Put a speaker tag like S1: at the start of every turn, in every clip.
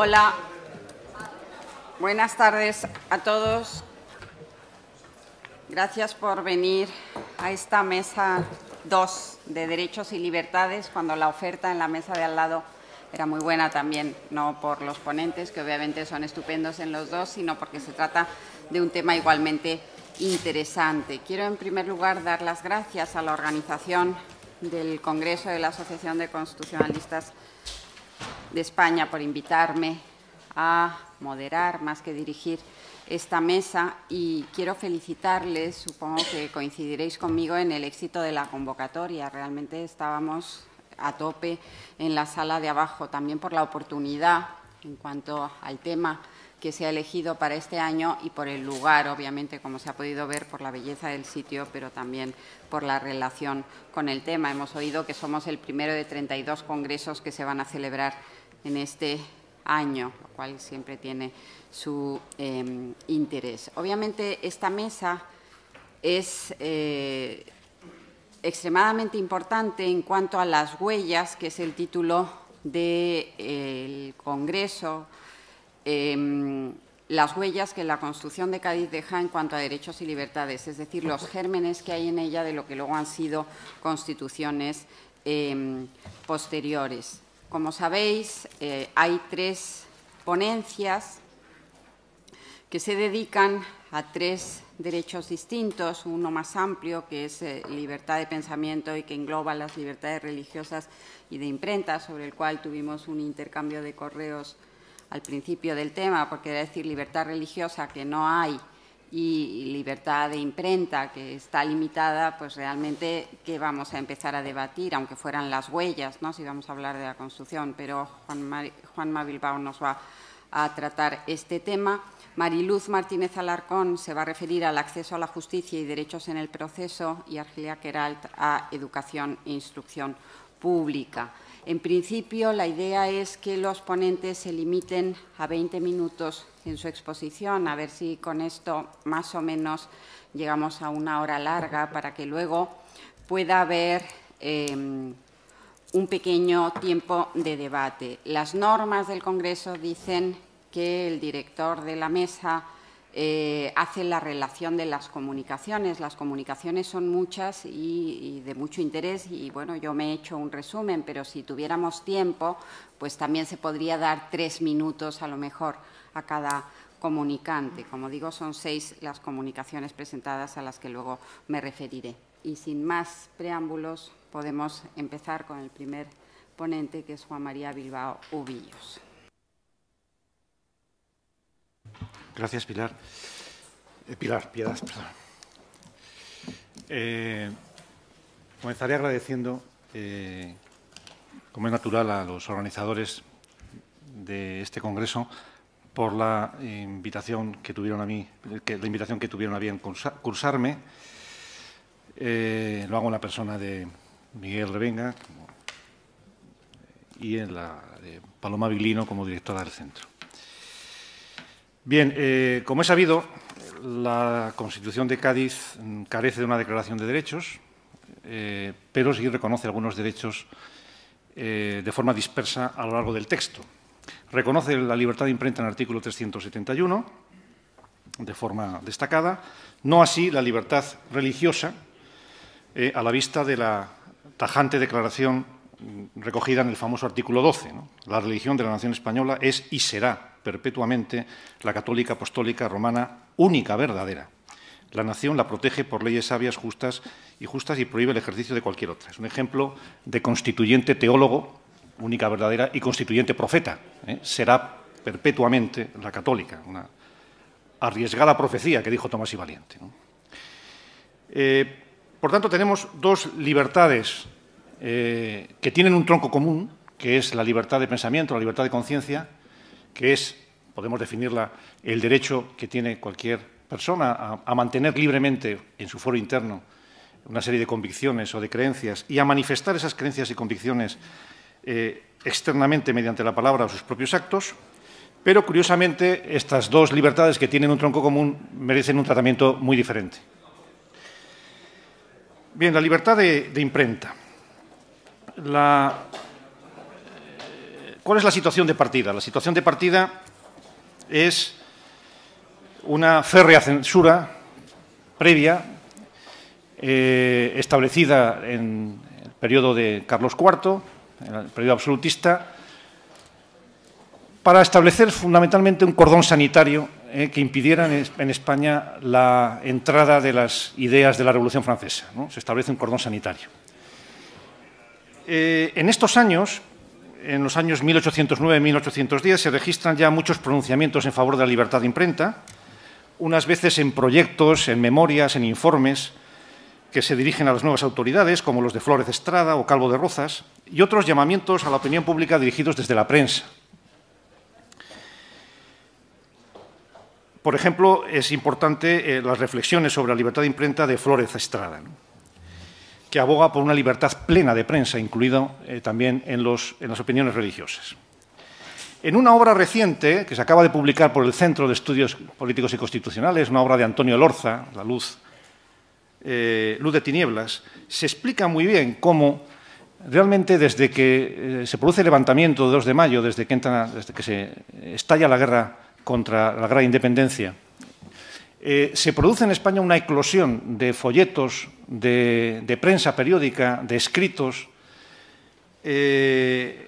S1: Hola. Buenas tardes a todos. Gracias por venir a esta mesa 2 de Derechos y Libertades, cuando la oferta en la mesa de al lado era muy buena también, no por los ponentes, que obviamente son estupendos en los dos, sino porque se trata de un tema igualmente interesante. Quiero, en primer lugar, dar las gracias a la organización del Congreso de la Asociación de Constitucionalistas de España por invitarme a moderar más que dirigir esta mesa y quiero felicitarles, supongo que coincidiréis conmigo en el éxito de la convocatoria. Realmente estábamos a tope en la sala de abajo, también por la oportunidad en cuanto al tema que se ha elegido para este año y por el lugar, obviamente, como se ha podido ver, por la belleza del sitio, pero también por la relación con el tema. Hemos oído que somos el primero de 32 congresos que se van a celebrar en este año, lo cual siempre tiene su em, interés. Obviamente esta mesa es eh, extremadamente importante en cuanto a las huellas, que es el título del Congreso, em, las huellas que la Constitución de Cádiz deja en cuanto a derechos y libertades, es decir, los gérmenes que hay en ella de lo que luego han sido constituciones em, posteriores. Como sabéis, eh, hay tres ponencias que se dedican a tres derechos distintos, uno más amplio, que es eh, libertad de pensamiento y que engloba las libertades religiosas y de imprenta, sobre el cual tuvimos un intercambio de correos al principio del tema, porque era decir libertad religiosa que no hay y libertad de imprenta que está limitada, pues realmente qué vamos a empezar a debatir, aunque fueran las huellas, ¿no? si vamos a hablar de la construcción pero Juan Juanma Bilbao nos va a tratar este tema. Mariluz Martínez Alarcón se va a referir al acceso a la justicia y derechos en el proceso y Argelia Queralt a educación e instrucción pública. En principio, la idea es que los ponentes se limiten a 20 minutos en su exposición, a ver si con esto más o menos llegamos a una hora larga para que luego pueda haber em, un pequeño tiempo de debate. Las normas del Congreso dicen que el director de la mesa eh, hace la relación de las comunicaciones. Las comunicaciones son muchas y, y, de mucho interés y bueno, yo me he hecho un resumen, pero si tuviéramos tiempo, pues también se podría dar tres minutos a lo mejor a cada comunicante. Como digo, son seis las comunicaciones presentadas a las que luego me referiré. Y sin más preámbulos, podemos empezar con el primer ponente, que es Juan María Bilbao Ubillos.
S2: Gracias, Pilar. Eh, Pilar, Piedad, perdón. Eh, comenzaré agradeciendo, eh, como es natural, a los organizadores de este congreso por la invitación que tuvieron a mí, que, la invitación que tuvieron a mí en cursarme. lo hago en la persona de Miguel Revenga y en la de Paloma Vilino como directora del centro. Bien, eh, como es sabido, la Constitución de Cádiz carece de una declaración de derechos, eh, pero sí reconoce algunos derechos eh, de forma dispersa a lo largo del texto. Reconoce la libertad de imprenta en el artículo 371, de forma destacada, no así la libertad religiosa, a la vista de la tajante declaración recogida en el famoso artículo 12. La religión de la nación española es y será perpetuamente la católica, apostólica, romana, única, verdadera. La nación la protege por leyes sabias, justas y justas y prohíbe el ejercicio de cualquier otra. Es un ejemplo de constituyente teólogo, única, verdadera, y constituyente profeta. ¿eh? Será perpetuamente la católica, una arriesgada profecía que dijo Tomás y Valiente. Eh, por tanto, tenemos dos libertades eh, que tienen un tronco común, que es la libertad de pensamiento, la libertad de conciencia, que es, podemos definirla, el derecho que tiene cualquier persona a, mantener libremente en su foro interno una serie de convicciones o de creencias y a manifestar esas creencias y convicciones eh, externamente mediante la palabra o sus propios actos, pero curiosamente estas dos libertades que tienen un tronco común merecen un tratamiento muy diferente. Bien, la libertad de imprenta. Eh, ¿Cuál es la situación de partida? La situación de partida es una férrea censura previa eh, establecida en el periodo de Carlos IV, en el periodo absolutista, para establecer fundamentalmente un cordón sanitario eh, que impidiera en España la entrada de las ideas de la Revolución Francesa. Se establece un cordón sanitario. Eh, en estos años, en los años 1809-1810, se registran ya muchos pronunciamientos en favor de la libertad de imprenta, unas veces en proyectos, en memorias, en informes que se dirigen a las nuevas autoridades, como los de Flores Estrada o Calvo de Rozas, y otros llamamientos a la opinión pública dirigidos desde la prensa. Por ejemplo, es importante eh, las reflexiones sobre la libertad de imprenta de Flores Estrada que aboga por una libertad plena de prensa, incluido eh, también en, las opiniones religiosas. En una obra reciente, que se acaba de publicar por el Centro de Estudios Políticos y Constitucionales, una obra de Antonio Lorza, La luz, eh, de tinieblas, se explica muy bien cómo realmente desde que eh, se produce el levantamiento de 2 de mayo, desde que, desde que se estalla la guerra contra la gran independencia, eh, se produce en España una eclosión de folletos, de, prensa periódica, de escritos, eh,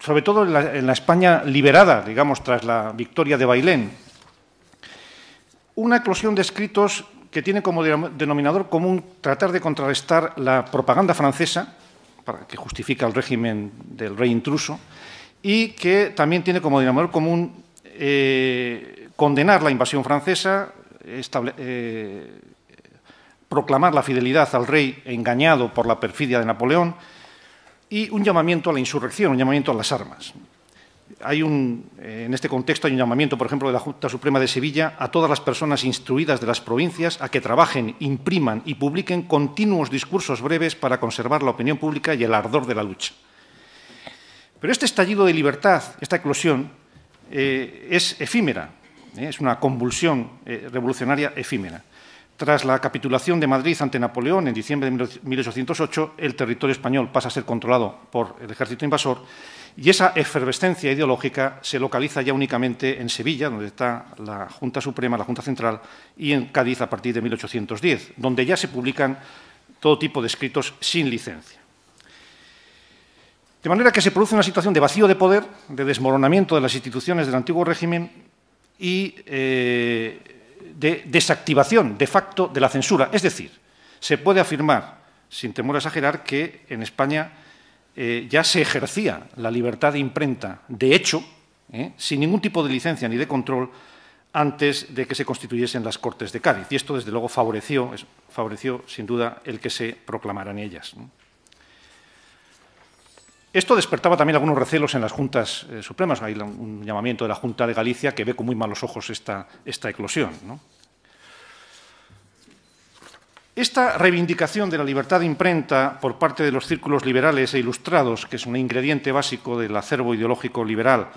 S2: sobre todo en la, España liberada, digamos, tras la victoria de Bailén. Una eclosión de escritos que tiene como denominador común tratar de contrarrestar la propaganda francesa, para, que justifica el régimen del rey intruso, y que también tiene como denominador común eh, condenar la invasión francesa, eh, proclamar la fidelidad al rey engañado por la perfidia de Napoleón y un llamamiento a la insurrección, un llamamiento a las armas. Hay un, eh, en este contexto hay un llamamiento, por ejemplo, de la Junta Suprema de Sevilla a todas las personas instruidas de las provincias a que trabajen, impriman y publiquen continuos discursos breves para conservar la opinión pública y el ardor de la lucha. Pero este estallido de libertad, esta eclosión, eh, es efímera, eh, es una convulsión eh, revolucionaria efímera. Tras la capitulación de Madrid ante Napoleón en diciembre de 1808, el territorio español pasa a ser controlado por el ejército invasor y esa efervescencia ideológica se localiza ya únicamente en Sevilla, donde está la Junta Suprema, la Junta Central, y en Cádiz a partir de 1810, donde ya se publican todo tipo de escritos sin licencia. De manera que se produce una situación de vacío de poder, de desmoronamiento de las instituciones del antiguo régimen y eh, de desactivación de facto de la censura. Es decir, se puede afirmar, sin temor a exagerar, que en España eh, ya se ejercía la libertad de imprenta, de hecho, eh, sin ningún tipo de licencia ni de control, antes de que se constituyesen las Cortes de Cádiz. Y esto, desde luego, favoreció, favoreció sin duda, el que se proclamaran ellas. Esto despertaba también algunos recelos en las Juntas eh, Supremas. Hay un llamamiento de la Junta de Galicia que ve con muy malos ojos esta, esta eclosión. Esta reivindicación de la libertad de imprenta por parte de los círculos liberales e ilustrados, que es un ingrediente básico del acervo ideológico liberal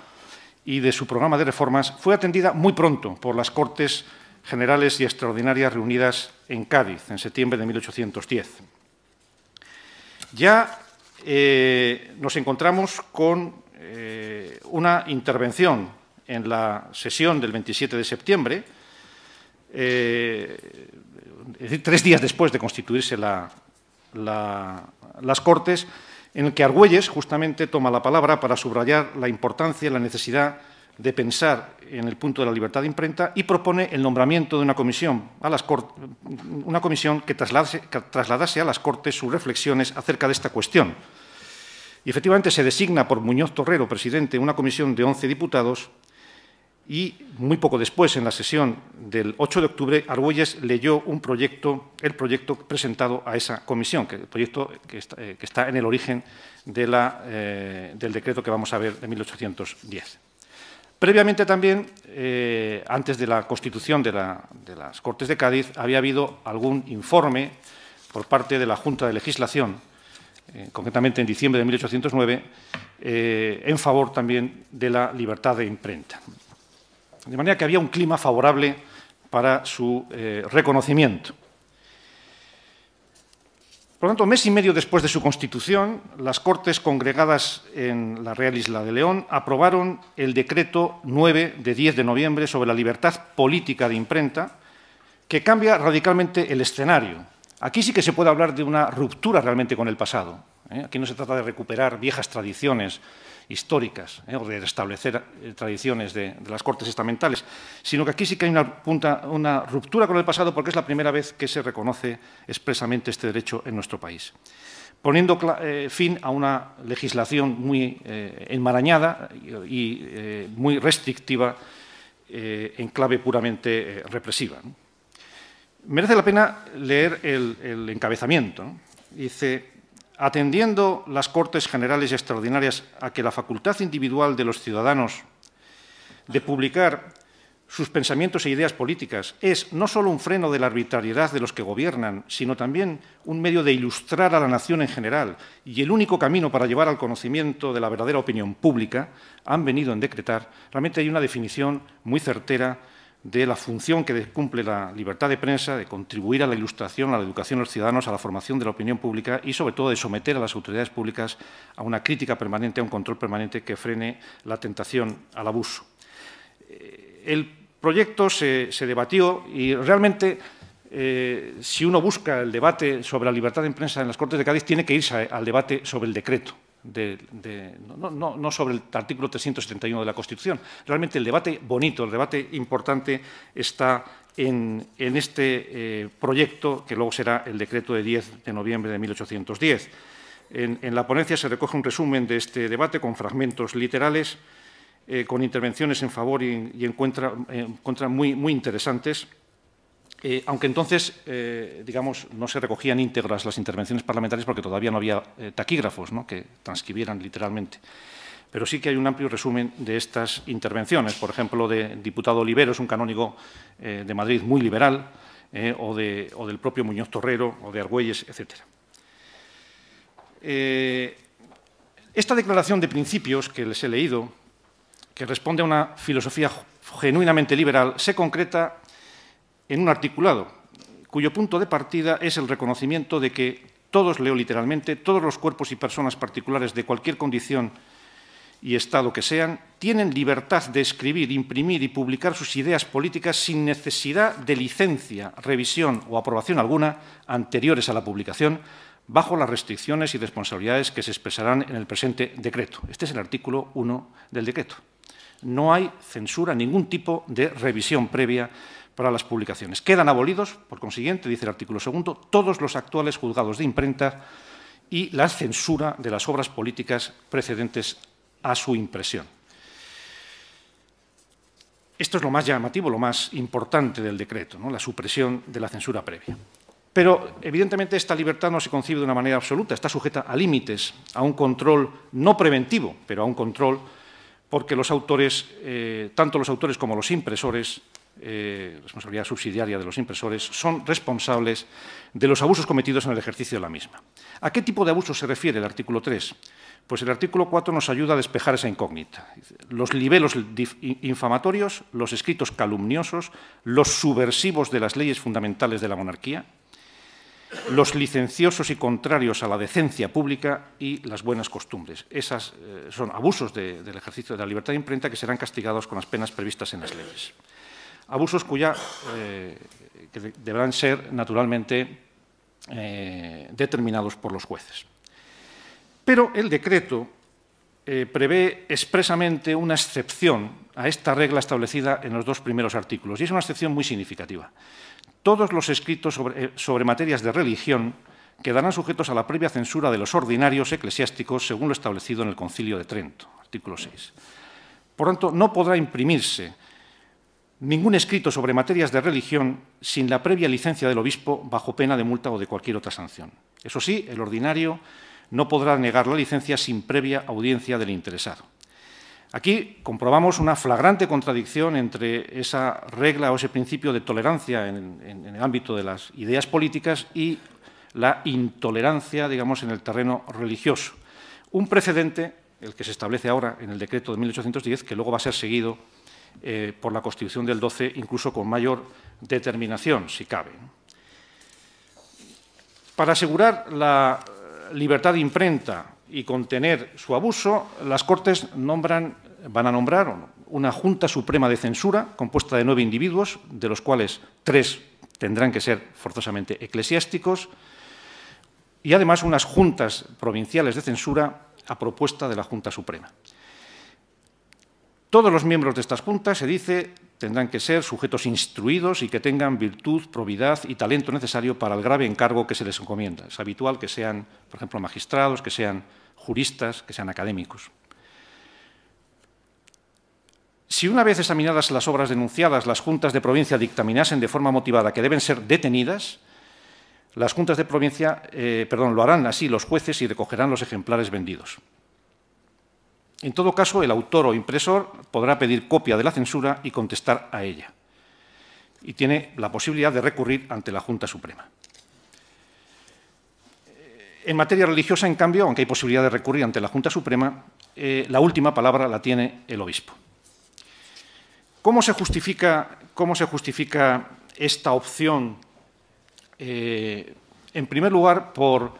S2: y de su programa de reformas, fue atendida muy pronto por las Cortes Generales y Extraordinarias reunidas en Cádiz en septiembre de 1810. Ya eh, nos encontramos con eh, una intervención en la sesión del 27 de septiembre, eh, tres días después de constituirse las Cortes, en el que Argüelles justamente toma la palabra para subrayar la importancia y la necesidad de pensar en el punto de la libertad de imprenta y propone el nombramiento de una comisión, a las una comisión que trasladase, a las Cortes sus reflexiones acerca de esta cuestión. Y efectivamente se designa por Muñoz Torrero, presidente, una comisión de 11 diputados y muy poco después, en la sesión del 8 de octubre, Argüelles leyó un proyecto, el proyecto presentado a esa comisión, que el proyecto que está, eh, en el origen eh, del decreto que vamos a ver de 1810. Previamente también, eh, antes de la constitución de, las Cortes de Cádiz, había habido algún informe por parte de la Junta de Legislación, eh, concretamente en diciembre de 1809, eh, en favor también de la libertad de imprenta. De manera que había un clima favorable para su reconocimiento. Por lo tanto, mes y medio después de su constitución, las Cortes congregadas en la Real Isla de León aprobaron el decreto 9 de 10 de noviembre sobre la libertad política de imprenta, que cambia radicalmente el escenario. Aquí sí que se puede hablar de una ruptura realmente con el pasado. ¿eh? Aquí no se trata de recuperar viejas tradiciones históricas ¿eh? o de restablecer eh, tradiciones de, las cortes estamentales, sino que aquí sí que hay una, punta, una ruptura con el pasado porque es la primera vez que se reconoce expresamente este derecho en nuestro país poniendo fin a una legislación muy enmarañada y muy restrictiva en clave puramente represiva. Merece la pena leer el, encabezamiento. Dice, atendiendo las Cortes Generales Extraordinarias a que la facultad individual de los ciudadanos de publicar sus pensamientos e ideas políticas es no solo un freno de la arbitrariedad de los que gobiernan, sino también un medio de ilustrar a la nación en general y el único camino para llevar al conocimiento de la verdadera opinión pública, han venido en decretar, realmente hay una definición muy certera de la función que cumple la libertad de prensa de contribuir a la ilustración, a la educación de los ciudadanos, a la formación de la opinión pública y, sobre todo, de someter a las autoridades públicas a una crítica permanente, a un control permanente que frene la tentación al abuso. Eh, el proyecto se, debatió y realmente eh, si uno busca el debate sobre la libertad de prensa en las Cortes de Cádiz, tiene que irse al debate sobre el decreto no, sobre el artículo 371 de la Constitución. Realmente el debate bonito, el debate importante está en, este eh, proyecto que luego será el decreto de 10 de noviembre de 1810. En, la ponencia se recoge un resumen de este debate con fragmentos literales, eh, con intervenciones en favor y, en contra, muy, muy interesantes. Eh, aunque entonces, eh, digamos, no se recogían íntegras las intervenciones parlamentarias porque todavía no había eh, taquígrafos que transcribieran literalmente. Pero sí que hay un amplio resumen de estas intervenciones, por ejemplo, de diputado Oliveros, un canónigo de Madrid muy liberal, o, o, del propio Muñoz Torrero, o de Argüelles, etc. esta declaración de principios que les he leído, que responde a una filosofía genuinamente liberal, se concreta en un articulado, cuyo punto de partida es el reconocimiento de que todos, leo literalmente, todos los cuerpos y personas particulares de cualquier condición y Estado que sean, tienen libertad de escribir, imprimir y publicar sus ideas políticas sin necesidad de licencia, revisión o aprobación alguna anteriores a la publicación, bajo las restricciones y responsabilidades que se expresarán en el presente decreto. Este es el artículo 1 del decreto. No hay censura, ningún tipo de revisión previa para las publicaciones. Quedan abolidos, por consiguiente, dice el artículo segundo, todos los actuales juzgados de imprenta y la censura de las obras políticas precedentes a su impresión. Esto es lo más llamativo, lo más importante del decreto, ¿no? la supresión de la censura previa. Pero, evidentemente, esta libertad no se concibe de una manera absoluta, está sujeta a límites, a un control no preventivo, pero a un control porque los autores, eh, tanto los autores como los impresores, eh, responsabilidad subsidiaria de los impresores, son responsables de los abusos cometidos en el ejercicio de la misma. ¿A qué tipo de abusos se refiere el artículo 3? Pues el artículo 4 nos ayuda a despejar esa incógnita. Los libelos infamatorios, los escritos calumniosos, los subversivos de las leyes fundamentales de la monarquía, los licenciosos y contrarios a la decencia pública y las buenas costumbres. Esos eh, son abusos del ejercicio de la libertad de imprenta que serán castigados con las penas previstas en las leyes abusos cuya, eh, que deberán ser naturalmente eh, determinados por los jueces. Pero el decreto eh, prevé expresamente una excepción a esta regla establecida en los dos primeros artículos, y es una excepción muy significativa. Todos los escritos sobre, materias de religión quedarán sujetos a la previa censura de los ordinarios eclesiásticos según lo establecido en el Concilio de Trento, artículo 6. Por tanto, no podrá imprimirse ningún escrito sobre materias de religión sin la previa licencia del obispo bajo pena de multa o de cualquier otra sanción. Eso sí, el ordinario no podrá negar la licencia sin previa audiencia del interesado. Aquí comprobamos una flagrante contradicción entre esa regla o ese principio de tolerancia en, el ámbito de las ideas políticas y la intolerancia, digamos, en el terreno religioso. Un precedente, el que se establece ahora en el decreto de 1810, que luego va a ser seguido eh, por la Constitución del 12, incluso con mayor determinación, si cabe. Para asegurar la libertad de imprenta y contener su abuso, las Cortes van a nombrar una Junta Suprema de Censura compuesta de nueve individuos, de los cuales tres tendrán que ser forzosamente eclesiásticos, y además unas juntas provinciales de censura a propuesta de la Junta Suprema. Todos los miembros de estas juntas, se dice, tendrán que ser sujetos instruidos y que tengan virtud, probidad y talento necesario para el grave encargo que se les encomienda. Es habitual que sean, por ejemplo, magistrados, que sean juristas, que sean académicos. Si una vez examinadas las obras denunciadas, las juntas de provincia dictaminasen de forma motivada que deben ser detenidas, las juntas de provincia, eh, perdón, lo harán así los jueces y recogerán los ejemplares vendidos. En todo caso, el autor o impresor podrá pedir copia de la censura y contestar a ella. Y tiene la posibilidad de recurrir ante la Junta Suprema. Eh, en materia religiosa, en cambio, aunque hay posibilidad de recurrir ante la Junta Suprema, eh, la última palabra la tiene el obispo. ¿Cómo se justifica, esta opción? Eh, en primer lugar, por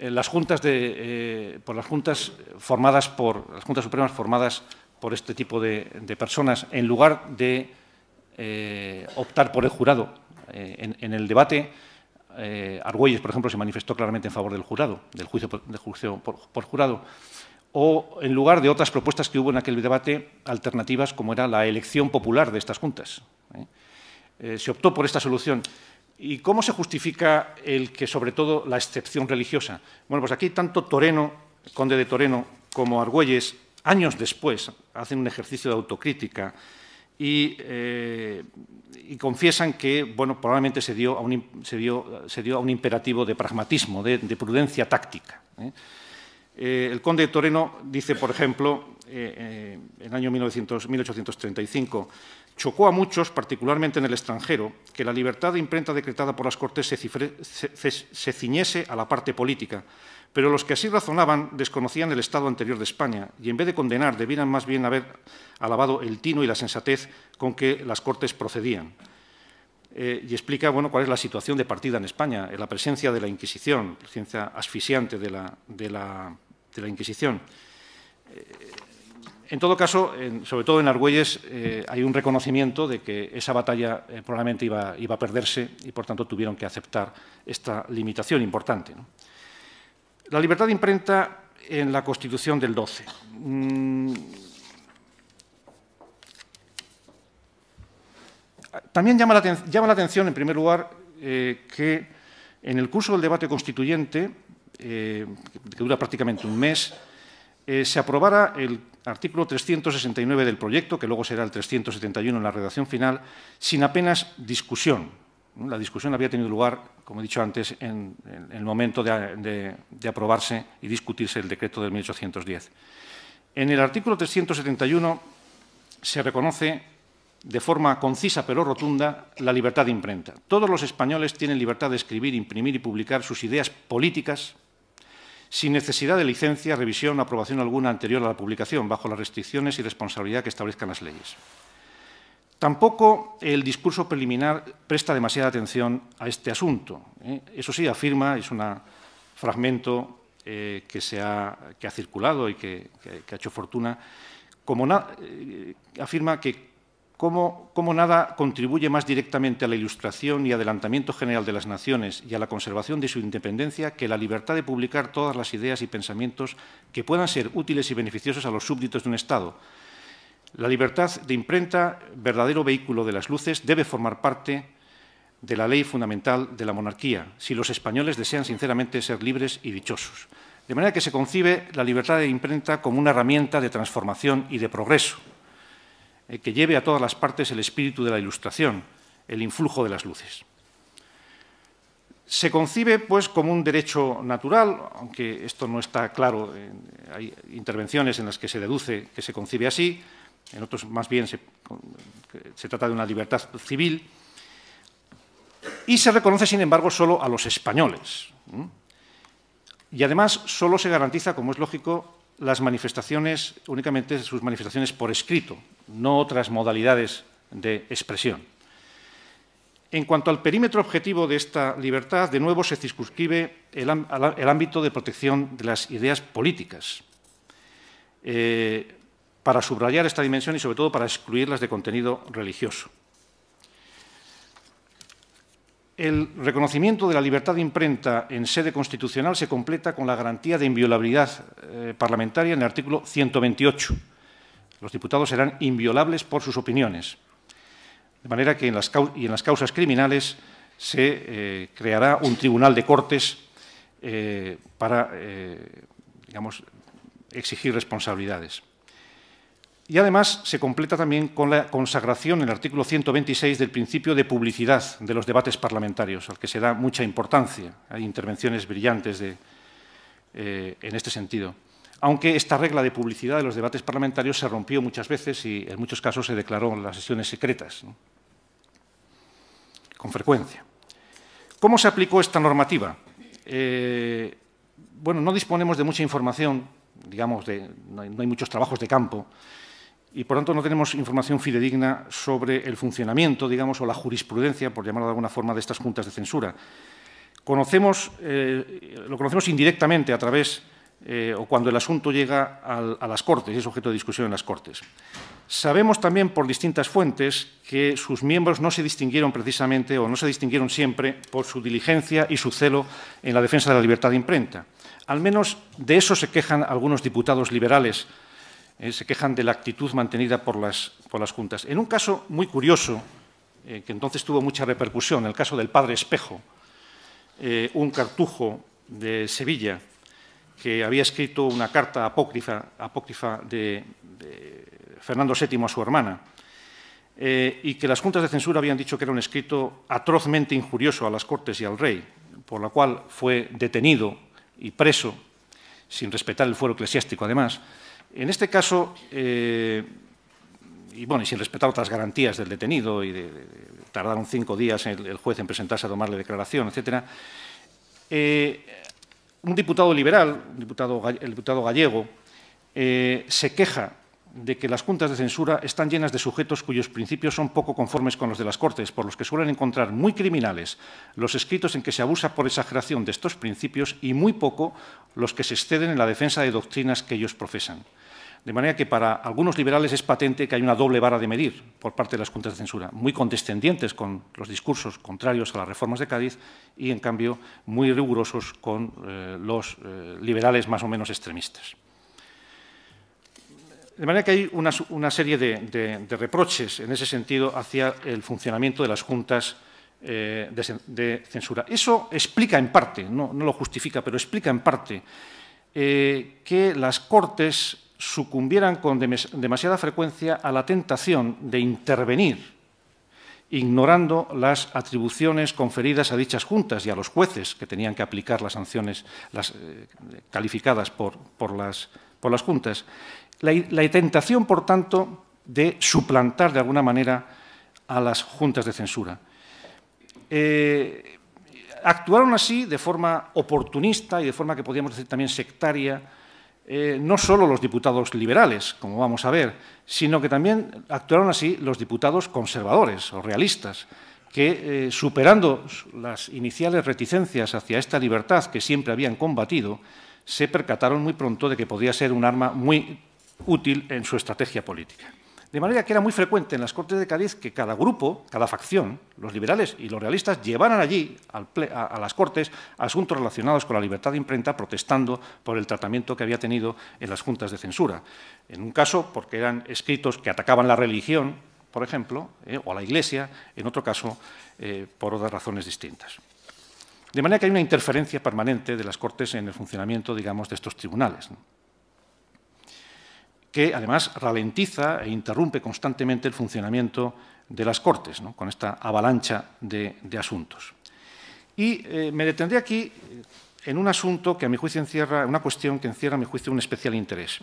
S2: eh, las juntas eh, por las juntas formadas por las juntas supremas formadas por este tipo de, personas en lugar de eh, optar por el jurado en, el debate Argüelles por ejemplo se manifestó claramente en favor del jurado del juicio de juicio por jurado o en lugar de otras propuestas que hubo en aquel debate alternativas como era la elección popular de estas juntas se optó por esta solución ¿Y cómo se justifica el que, sobre todo, la excepción religiosa? Bueno, pues aquí tanto Toreno, conde de Toreno, como Argüelles, años después, hacen un ejercicio de autocrítica y, eh, confiesan que, bueno, probablemente se dio a un, imperativo de pragmatismo, de, prudencia táctica. ¿eh? Eh, el conde de Toreno dice, por ejemplo, eh, eh, en el año 1835, chocó a muchos, particularmente en el extranjero, que la libertad de imprenta decretada por las Cortes se, se ciñese a la parte política, pero los que así razonaban desconocían el estado anterior de España y en vez de condenar debieran más bien haber alabado el tino y la sensatez con que las Cortes procedían. Eh, y explica bueno, cuál es la situación de partida en España, eh, la presencia de la Inquisición, presencia asfixiante de la, Inquisición. Eh, en todo caso, sobre todo en Argüelles, hay un reconocimiento de que esa batalla probablemente iba, a perderse y, por tanto, tuvieron que aceptar esta limitación importante. La libertad de imprenta en la Constitución del 12. También llama la, atención, en primer lugar, eh, que en el curso del debate constituyente, eh, que dura prácticamente un mes, eh, se aprobara el artículo 369 del proyecto, que luego será el 371 en la redacción final, sin apenas discusión. La discusión había tenido lugar, como he dicho antes, en, el momento de, de aprobarse y discutirse el decreto del 1810. En el artículo 371 se reconoce de forma concisa pero rotunda la libertad de imprenta. Todos los españoles tienen libertad de escribir, imprimir y publicar sus ideas políticas sin necesidad de licencia, revisión o aprobación alguna anterior a la publicación, bajo las restricciones y responsabilidad que establezcan las leyes. Tampoco el discurso preliminar presta demasiada atención a este asunto. ¿eh? Eso sí, afirma, es un fragmento eh, que, se ha, que, ha, circulado y que, ha hecho fortuna, como eh, afirma que cómo, nada contribuye más directamente a la ilustración y adelantamiento general de las naciones y a la conservación de su independencia que la libertad de publicar todas las ideas y pensamientos que puedan ser útiles y beneficiosos a los súbditos de un Estado. La libertad de imprenta, verdadero vehículo de las luces, debe formar parte de la ley fundamental de la monarquía, si los españoles desean sinceramente ser libres y dichosos. De manera que se concibe la libertad de imprenta como una herramienta de transformación y de progreso, eh, que lleve a todas las partes el espíritu de la ilustración, el influjo de las luces. Se concibe, pues, como un derecho natural, aunque esto no está claro, eh, hay intervenciones en las que se deduce que se concibe así, en otros más bien se, se trata de una libertad civil, y se reconoce, sin embargo, solo a los españoles. Y además solo se garantiza, como es lógico, las manifestaciones, únicamente sus manifestaciones por escrito, no otras modalidades de expresión. En cuanto al perímetro objetivo de esta libertad, de nuevo se circunscribe el, ámbito de protección de las ideas políticas, eh, para subrayar esta dimensión y sobre todo para excluirlas de contenido religioso. El reconocimiento de la libertad de imprenta en sede constitucional se completa con la garantía de inviolabilidad eh, parlamentaria en el artículo 128 los diputados serán inviolables por sus opiniones. De manera que en las, causas criminales se eh, creará un tribunal de cortes eh, para eh, exigir responsabilidades. Y además se completa también con la consagración en el artículo 126 del principio de publicidad de los debates parlamentarios, al que se da mucha importancia. Hay intervenciones brillantes en este sentido aunque esta regla de publicidad de los debates parlamentarios se rompió muchas veces y en muchos casos se declaró las sesiones secretas, con frecuencia. ¿Cómo se aplicó esta normativa? Eh, bueno, no disponemos de mucha información, digamos, no, hay, muchos trabajos de campo, y por tanto no tenemos información fidedigna sobre el funcionamiento, digamos, o la jurisprudencia, por llamarlo de alguna forma, de estas juntas de censura. Conocemos, eh, lo conocemos indirectamente a través eh, o cuando el asunto llega a las Cortes y es objeto de discusión en las Cortes. Sabemos también por distintas fuentes que sus miembros no se distinguieron precisamente o no se distinguieron siempre por su diligencia y su celo en la defensa de la libertad de imprenta. Al menos de eso se quejan algunos diputados liberales, eh, se quejan de la actitud mantenida por las, juntas. En un caso muy curioso, eh, que entonces tuvo mucha repercusión, el caso del padre Espejo, un cartujo de Sevilla, que había escrito una carta apócrifa, de, Fernando VII a su hermana, eh, y que las juntas de censura habían dicho que era un escrito atrozmente injurioso a las Cortes y al rey, por la cual fue detenido y preso, sin respetar el fuero eclesiástico además. En este caso, eh, y bueno, y sin respetar otras garantías del detenido, y de, tardaron cinco días el, juez en presentarse a tomarle declaración, etc., un diputado liberal, diputado, el diputado gallego, eh, se queja de que las juntas de censura están llenas de sujetos cuyos principios son poco conformes con los de las Cortes, por los que suelen encontrar muy criminales los escritos en que se abusa por exageración de estos principios y muy poco los que se exceden en la defensa de doctrinas que ellos profesan. De manera que para algunos liberales es patente que hay una doble vara de medir por parte de las juntas de censura, muy condescendientes con los discursos contrarios a las reformas de Cádiz y, en cambio, muy rigurosos con eh, los eh, liberales más o menos extremistas. De manera que hay una, serie de, reproches en ese sentido hacia el funcionamiento de las juntas eh, de, censura. Eso explica en parte, no, lo justifica, pero explica en parte que las Cortes sucumbieran con demasiada frecuencia a la tentación de intervenir, ignorando las atribuciones conferidas a dichas juntas y a los jueces que tenían que aplicar las sanciones las, eh, calificadas por, por, las, por, las, juntas. La, la tentación, por tanto, de suplantar de alguna manera a las juntas de censura. Eh, actuaron así de forma oportunista y de forma que podríamos decir también sectaria eh, no solo los diputados liberales, como vamos a ver, sino que también actuaron así los diputados conservadores o realistas, que eh, superando las iniciales reticencias hacia esta libertad que siempre habían combatido, se percataron muy pronto de que podía ser un arma muy útil en su estrategia política. De manera que era muy frecuente en las Cortes de Cádiz que cada grupo, cada facción, los liberales y los realistas, llevaran allí a, las Cortes asuntos relacionados con la libertad de imprenta, protestando por el tratamiento que había tenido en las juntas de censura. En un caso, porque eran escritos que atacaban la religión, por ejemplo, eh, o a la Iglesia, en otro caso, eh, por otras razones distintas. De manera que hay una interferencia permanente de las Cortes en el funcionamiento, digamos, de estos tribunales que además ralentiza e interrumpe constantemente el funcionamiento de las Cortes, con esta avalancha de, asuntos. Y eh, me detendré aquí eh, en un asunto que a mi juicio encierra, una cuestión que encierra a mi juicio un especial interés.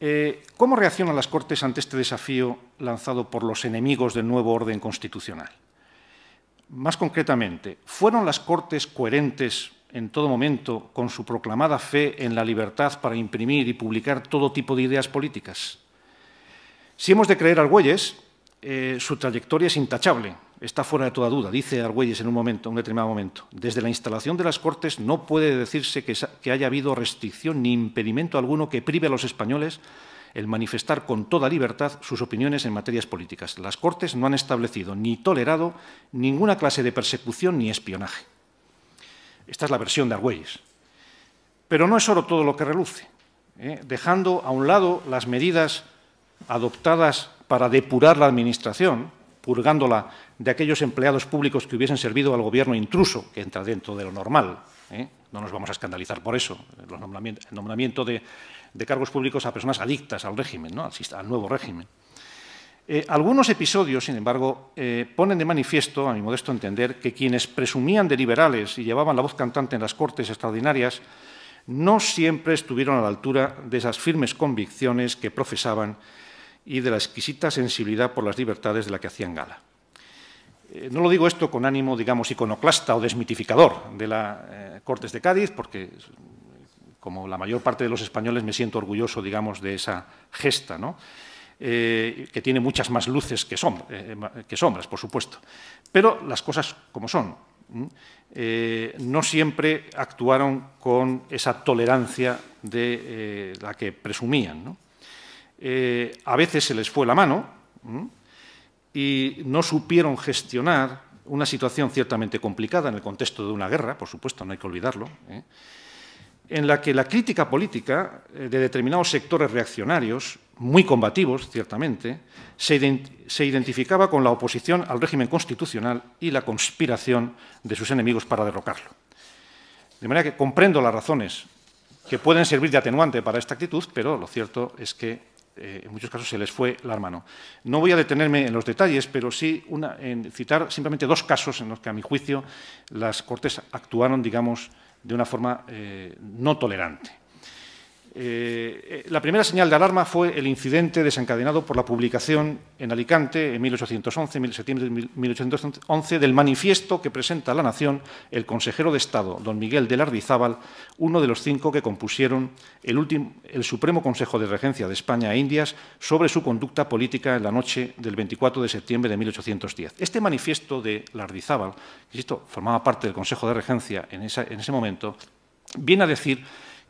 S2: Eh, ¿Cómo reaccionan las Cortes ante este desafío lanzado por los enemigos del nuevo orden constitucional? Más concretamente, ¿fueron las Cortes coherentes en todo momento con su proclamada fe en la libertad para imprimir y publicar todo tipo de ideas políticas. Si hemos de creer a Argüelles, eh, su trayectoria es intachable, está fuera de toda duda, dice Argüelles en un momento, en un determinado momento. Desde la instalación de las Cortes no puede decirse que, que haya habido restricción ni impedimento alguno que prive a los españoles el manifestar con toda libertad sus opiniones en materias políticas. Las Cortes no han establecido ni tolerado ninguna clase de persecución ni espionaje. Esta es la versión de Argüelles. Pero no es solo todo lo que reluce. ¿eh? Dejando a un lado las medidas adoptadas para depurar la Administración, purgándola de aquellos empleados públicos que hubiesen servido al gobierno intruso, que entra dentro de lo normal. ¿eh? No nos vamos a escandalizar por eso. El nombramiento de, cargos públicos a personas adictas al régimen, ¿no? al nuevo régimen. Eh, algunos episodios, sin embargo, eh, ponen de manifiesto, a mi modesto entender, que quienes presumían de liberales y llevaban la voz cantante en las Cortes Extraordinarias no siempre estuvieron a la altura de esas firmes convicciones que profesaban y de la exquisita sensibilidad por las libertades de la que hacían gala. Eh, no lo digo esto con ánimo, digamos, iconoclasta o desmitificador de las Cortes de Cádiz, porque como la mayor parte de los españoles me siento orgulloso, digamos, de esa gesta, ¿no? Eh, que tiene muchas más luces que, eh, que, sombras, por supuesto. Pero las cosas como son. Eh, no siempre actuaron con esa tolerancia de la que presumían. a veces se les fue la mano y no supieron gestionar una situación ciertamente complicada en el contexto de una guerra, por supuesto, no hay que olvidarlo, en la que la crítica política de determinados sectores reaccionarios muy combativos, ciertamente, se, identificaba con la oposición al régimen constitucional y la conspiración de sus enemigos para derrocarlo. De manera que comprendo las razones que pueden servir de atenuante para esta actitud, pero lo cierto es que eh, en muchos casos se les fue la mano. No voy a detenerme en los detalles, pero sí en citar simplemente dos casos en los que, a mi juicio, las Cortes actuaron, digamos, de una forma eh, no tolerante. Eh, eh, la primera señal de alarma fue el incidente desencadenado por la publicación en Alicante en 1811, septiembre de 1811, del manifiesto que presenta a la Nación el consejero de Estado, don Miguel de Lardizábal, uno de los cinco que compusieron el, Supremo Consejo de Regencia de España e Indias sobre su conducta política en la noche del 24 de septiembre de 1810. Este manifiesto de Lardizábal, que formaba parte del Consejo de Regencia en ese momento, viene a decir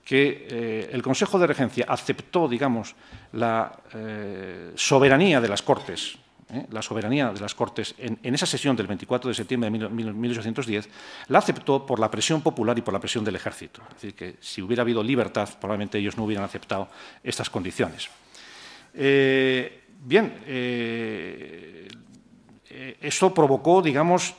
S2: que eh, el Consejo de Regencia aceptó, digamos, la eh, soberanía de las Cortes, ¿eh? la soberanía de las Cortes en, esa sesión del 24 de septiembre de 1810, la aceptó por la presión popular y por la presión del ejército. Es decir, que si hubiera habido libertad, probablemente ellos no hubieran aceptado estas condiciones. bien, eso provocó, digamos,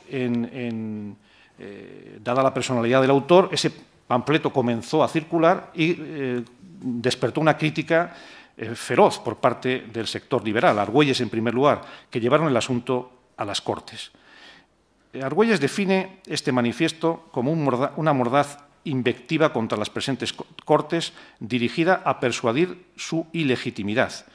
S2: dada la personalidad del autor, ese Pampleto comenzó a circular y eh, despertó una crítica eh, feroz por parte del sector liberal, Argüelles en primer lugar, que llevaron el asunto a las Cortes. Eh, Argüelles define este manifiesto como una mordaz invectiva contra las presentes Cortes dirigida a persuadir su ilegitimidad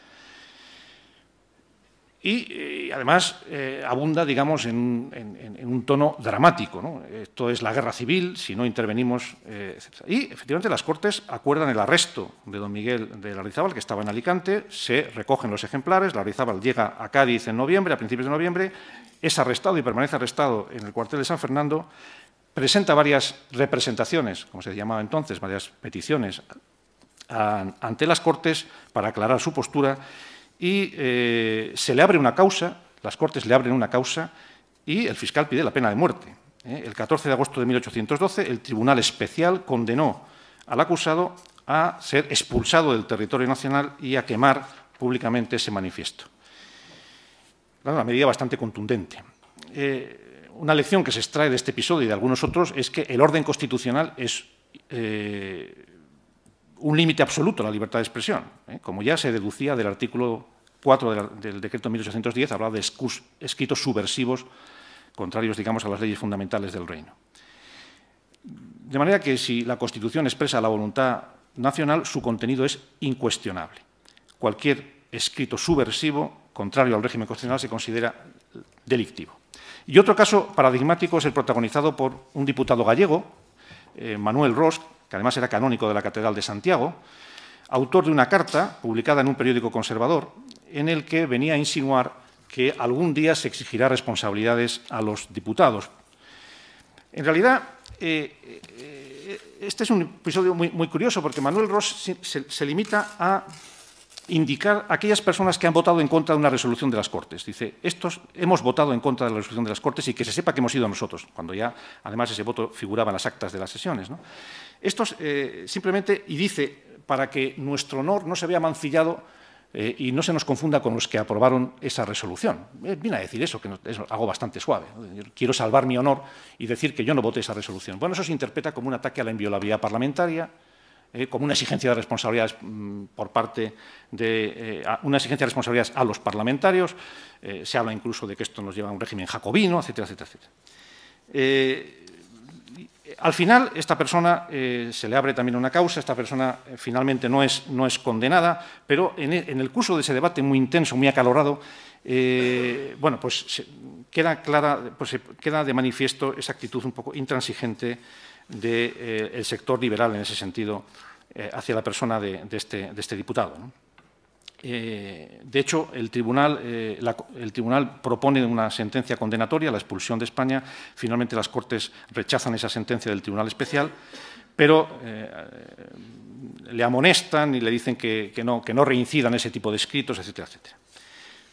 S2: y eh, además eh, abunda, digamos, en, un tono dramático. Esto es la guerra civil, si no intervenimos, eh, Y efectivamente las Cortes acuerdan el arresto de don Miguel de Larrizábal, que estaba en Alicante, se recogen los ejemplares, Larrizábal llega a Cádiz en noviembre, a principios de noviembre, es arrestado y permanece arrestado en el cuartel de San Fernando, presenta varias representaciones, como se llamaba entonces, varias peticiones ante las Cortes para aclarar su postura y eh, se le abre una causa, las Cortes le abren una causa y el fiscal pide la pena de muerte. ¿eh? El 14 de agosto de 1812, el Tribunal Especial condenó al acusado a ser expulsado del territorio nacional y a quemar públicamente ese manifiesto. una medida bastante contundente. Eh, una lección que se extrae de este episodio y de algunos otros es que el orden constitucional es un límite absoluto a la libertad de expresión, ¿eh? como ya se deducía del artículo 4 del decreto 1810, hablaba de escritos subversivos contrarios, digamos, a las leyes fundamentales del reino. De manera que si la Constitución expresa la voluntad nacional, su contenido es incuestionable. Cualquier escrito subversivo, contrario al régimen constitucional, se considera delictivo. Y otro caso paradigmático es el protagonizado por un diputado gallego, eh, Manuel Rosk, que además era canónico de la Catedral de Santiago, autor de una carta publicada en un periódico conservador en el que venía a insinuar que algún día se exigirá responsabilidades a los diputados. En realidad, eh, eh, este es un episodio muy, curioso porque Manuel Ross se limita a indicar a aquellas personas que han votado en contra de una resolución de las Cortes. Dice, estos hemos votado en contra de la resolución de las Cortes y que se sepa que hemos ido a nosotros, cuando ya además ese voto figuraba en las actas de las sesiones. ¿no? Estos eh, simplemente, y dice, para que nuestro honor no se vea mancillado eh, y no se nos confunda con los que aprobaron esa resolución. Eh, viene a decir eso, que es algo bastante suave. Quiero salvar mi honor y decir que yo no voté esa resolución. Bueno, eso se interpreta como un ataque a la inviolabilidad parlamentaria, eh, como una exigencia de responsabilidades mm, por parte de eh, una exigencia de responsabilidades a los parlamentarios. Eh, se habla incluso de que esto nos lleva a un régimen jacobino, etcétera, etcétera, etcétera. al final, esta persona se le abre también una causa, esta persona finalmente no es, no es condenada, pero e, en, el curso de ese debate muy intenso, muy acalorado, bueno, pues queda clara, pues queda de manifiesto esa actitud un poco intransigente del de, eh, sector liberal en ese sentido eh, hacia la persona de, este, este, diputado. Eh, de hecho, el tribunal, propone una sentencia condenatoria, la expulsión de España. Finalmente, las Cortes rechazan esa sentencia del Tribunal Especial, pero le amonestan y le dicen que, no, que, no, reincidan ese tipo de escritos, etcétera, etcétera.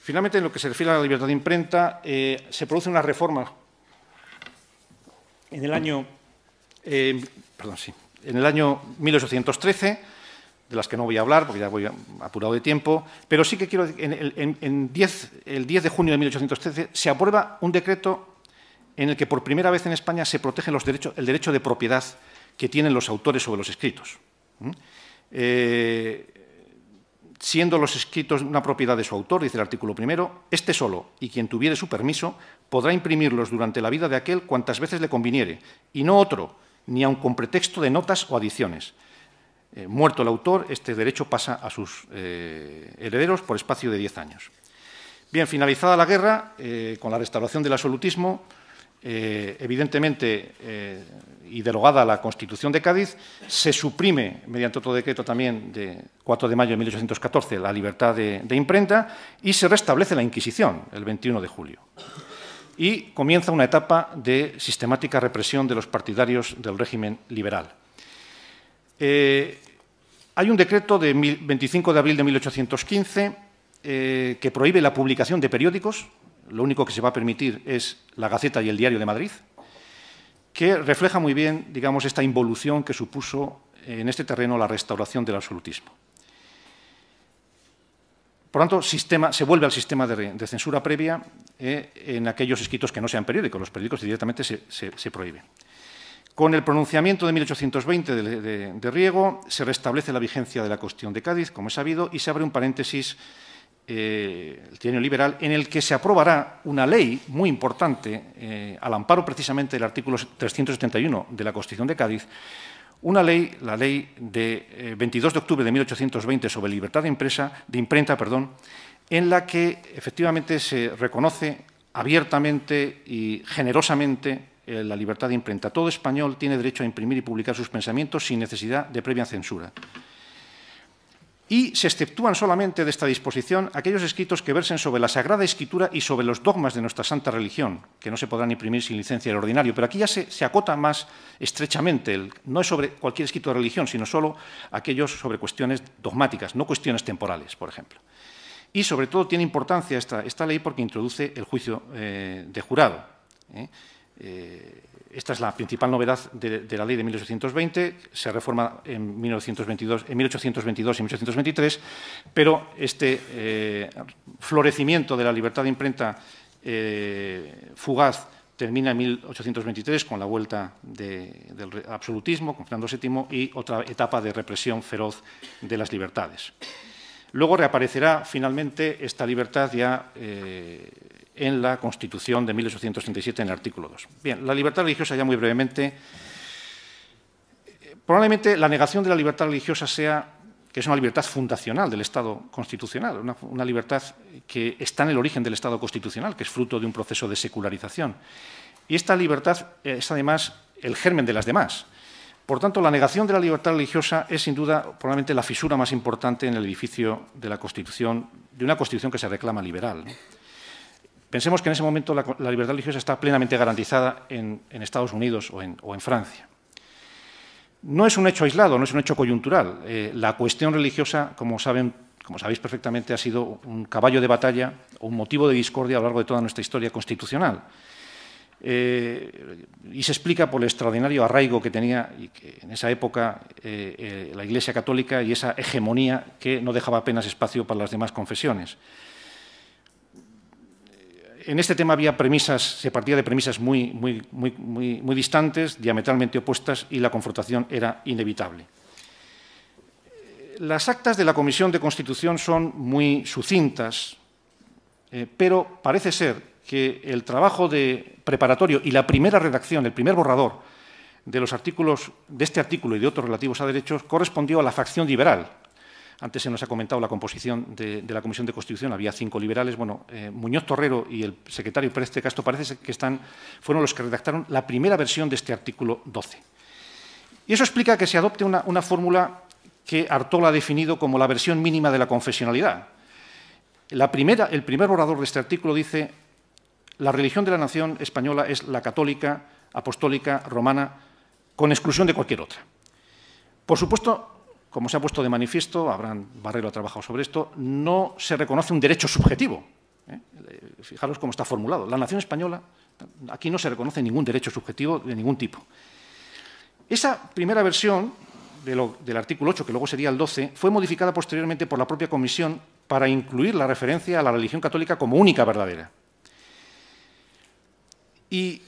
S2: Finalmente, en lo que se refiere a la libertad de imprenta, se produce una reforma en el año eh, perdón, sí, en el año 1813, de las que no voy a hablar porque ya voy apurado de tiempo, pero sí que quiero en, en, el 10 de junio de 1813 se aprueba un decreto en el que por primera vez en España se protege los derechos, el derecho de propiedad que tienen los autores sobre los escritos. Eh, siendo los escritos una propiedad de su autor, dice el artículo primero, este solo y quien tuviere su permiso podrá imprimirlos durante la vida de aquel cuantas veces le conviniere, y no otro, ni aun con pretexto de notas o adiciones. Eh, muerto el autor, este derecho pasa a sus eh, herederos por espacio de diez años. Bien, finalizada la guerra, eh, con la restauración del absolutismo, evidentemente, y derogada la Constitución de Cádiz, se suprime, mediante otro decreto también de 4 de mayo de 1814, la libertad de imprenta y se restablece la Inquisición el 21 de julio y comienza una etapa de sistemática represión de los partidarios del régimen liberal. Eh, hay un decreto de 25 de abril de 1815 eh, que prohíbe la publicación de periódicos, lo único que se va a permitir es la Gaceta y el Diario de Madrid, que refleja muy bien, digamos, esta involución que supuso en este terreno la restauración del absolutismo. Por lo tanto, se vuelve al sistema de, censura previa eh, en aquellos escritos que no sean periódicos. Los periódicos directamente se, prohíbe. prohíben. Con el pronunciamiento de 1820 de, Riego se restablece la vigencia de la cuestión de Cádiz, como es sabido, y se abre un paréntesis, eh, el trienio liberal, en el que se aprobará una ley muy importante, eh, al amparo precisamente del artículo 371 de la Constitución de Cádiz, una ley, la ley de 22 eh, de octubre de 1820 sobre libertad de, de imprenta, perdón, en la que efectivamente se reconoce abiertamente y generosamente eh, la libertad de imprenta. Todo español tiene derecho a imprimir y publicar sus pensamientos sin necesidad de previa censura y se exceptúan solamente de esta disposición aquellos escritos que versen sobre la Sagrada Escritura y sobre los dogmas de nuestra santa religión, que no se podrán imprimir sin licencia del ordinario. Pero aquí ya se, acota más estrechamente, no es sobre cualquier escrito de religión, sino solo aquellos sobre cuestiones dogmáticas, no cuestiones temporales, por ejemplo. Y sobre todo tiene importancia esta, ley porque introduce el juicio eh, de jurado. ¿eh? eh esta es la principal novedad de, la ley de 1820, se reforma en, en 1822 y 1823, pero este eh, florecimiento de la libertad de imprenta eh, fugaz termina en 1823 con la vuelta del absolutismo, con Fernando VII y otra etapa de represión feroz de las libertades. Luego reaparecerá finalmente esta libertad ya eh, en la Constitución de 1837, en el artículo 2. Bien, la libertad religiosa, ya muy brevemente. Eh, probablemente la negación de la libertad religiosa sea que es una libertad fundacional del Estado constitucional, una, libertad que está en el origen del Estado constitucional, que es fruto de un proceso de secularización. Y esta libertad es además el germen de las demás. Por tanto, la negación de la libertad religiosa es, sin duda, probablemente la fisura más importante en el edificio de la Constitución, de una Constitución que se reclama liberal. Pensemos que en ese momento la, libertad religiosa está plenamente garantizada en, Estados Unidos o en, Francia. No es un hecho aislado, no es un hecho coyuntural. Eh, la cuestión religiosa, como, como sabéis perfectamente, ha sido un caballo de batalla un motivo de discordia a lo largo de toda nuestra historia constitucional. Eh, y se explica por el extraordinario arraigo que tenía y que en esa época eh, eh, la Iglesia Católica y esa hegemonía que no dejaba apenas espacio para las demás confesiones. En este tema había premisas, se partía de premisas muy, muy, muy, muy, muy distantes, diametralmente opuestas, y la confrontación era inevitable. Las actas de la Comisión de Constitución son muy sucintas, pero parece ser que el trabajo de preparatorio y la primera redacción, el primer borrador de los artículos de este artículo y de otros relativos a derechos correspondió a la facción liberal. Antes se nos ha comentado la composición de, la Comisión de Constitución, había cinco liberales. Bueno, eh, Muñoz Torrero y el secretario Pérez de Castro parece que están, fueron los que redactaron la primera versión de este artículo 12. Y eso explica que se adopte una, fórmula que Artola ha definido como la versión mínima de la confesionalidad. el primer borrador de este artículo dice la religión de la nación española es la católica, apostólica, romana, con exclusión de cualquier otra. Por supuesto, como se ha puesto de manifiesto, Abraham Barrero ha trabajado sobre esto, no se reconoce un derecho subjetivo. ¿eh? Eh, fijaros cómo está formulado. La nación española, aquí no se reconoce ningún derecho subjetivo de ningún tipo. Esa primera versión del artículo 8, que luego sería el 12, fue modificada posteriormente por la propia Comisión para incluir la referencia a la religión católica como única verdadera. Y eh,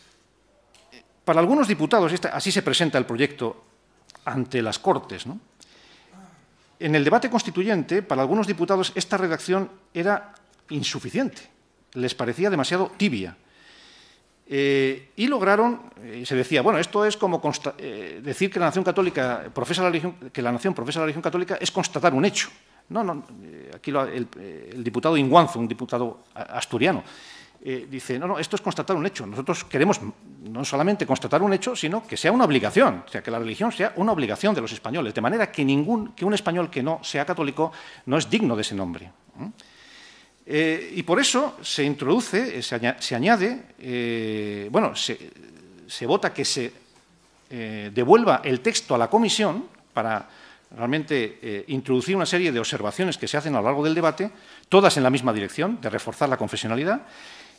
S2: para algunos diputados, así se presenta el proyecto ante las Cortes, En el debate constituyente, para algunos diputados, esta redacción era insuficiente, les parecía demasiado tibia. Eh, y lograron, eh, se decía, bueno, esto es como decir que la nación católica profesa la religión, profesa la religión católica es constatar un hecho. No, no, aquí el, el, diputado Inguanzo, un diputado asturiano, eh, dice, no, no, esto es constatar un hecho. Nosotros queremos no solamente constatar un hecho, sino que sea una obligación, o sea, que la religión sea una obligación de los españoles, de manera que, ningún, que un español que no sea católico no es digno de ese nombre. Eh, y por eso se introduce, eh, se, añade, bueno, se, vota que se devuelva el texto a la comisión para realmente introducir una serie de observaciones que se hacen a lo largo del debate, todas en la misma dirección, de reforzar la confesionalidad,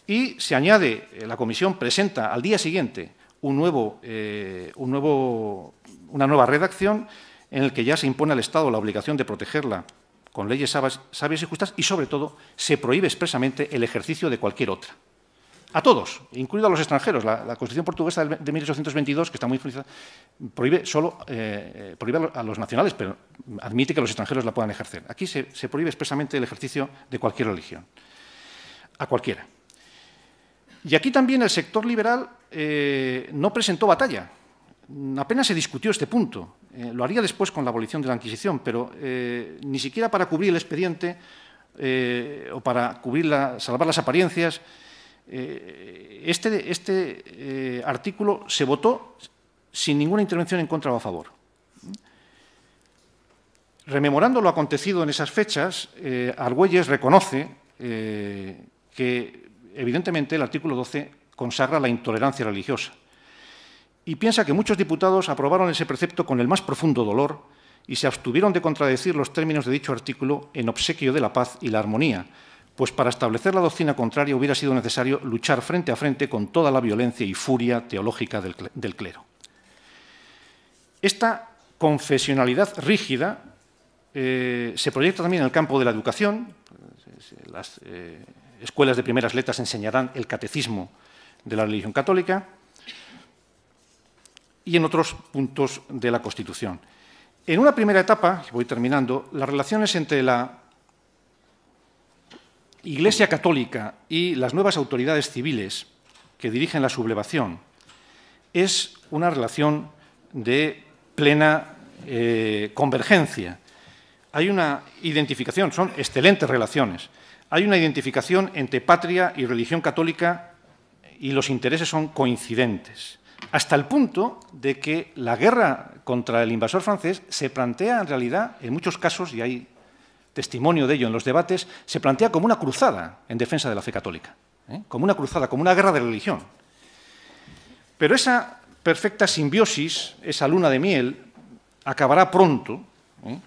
S2: y se añade, eh, la comisión presenta al día siguiente eh, una nueva redacción en la que ya se impone al Estado la obligación de protegerla con leyes sabias y justas y, sobre todo, se prohíbe expresamente el ejercicio de cualquier otra. A todos, incluido a los extranjeros. La, Constitución portuguesa de 1822, que está muy influida, prohíbe solo eh, a los nacionales, pero admite que los extranjeros la puedan ejercer. Aquí se prohíbe expresamente el ejercicio de cualquier religión, a cualquiera. Y aquí también el sector liberal eh, no presentó batalla. Apenas se discutió este punto. Eh, lo haría después con la abolición de la Inquisición, pero eh, ni siquiera para cubrir el expediente o para cubrir salvar las apariencias, este, este artículo se votó sin ninguna intervención en contra o a favor. Rememorando lo acontecido en esas fechas, Argüelles reconoce que evidentemente el artículo 12 consagra la intolerancia religiosa. Y piensa que muchos diputados aprobaron ese precepto con el más profundo dolor y se abstuvieron de contradecir los términos de dicho artículo en obsequio de la paz y la armonía, pues para establecer la doctrina contraria hubiera sido necesario luchar frente a frente con toda la violencia y furia teológica del, clero. Esta confesionalidad rígida eh, se proyecta también en el campo de la educación. Eh, eh, escuelas de primeras letras enseñarán el catecismo de la religión católica y en otros puntos de la Constitución. En una primera etapa, voy terminando, las relaciones entre la Iglesia Católica y las nuevas autoridades civiles que dirigen la sublevación es una relación de plena eh, convergencia. Hay una identificación, son excelentes relaciones. Hay una identificación entre patria y religión católica y los intereses son coincidentes, hasta el punto de que la guerra contra el invasor francés se plantea en realidad, en muchos casos, y hay testimonio de ello en los debates, se plantea como una cruzada en defensa de la fe católica, ¿eh? como una cruzada, como una guerra de religión. Pero esa perfecta simbiosis, esa luna de miel, acabará pronto ¿eh?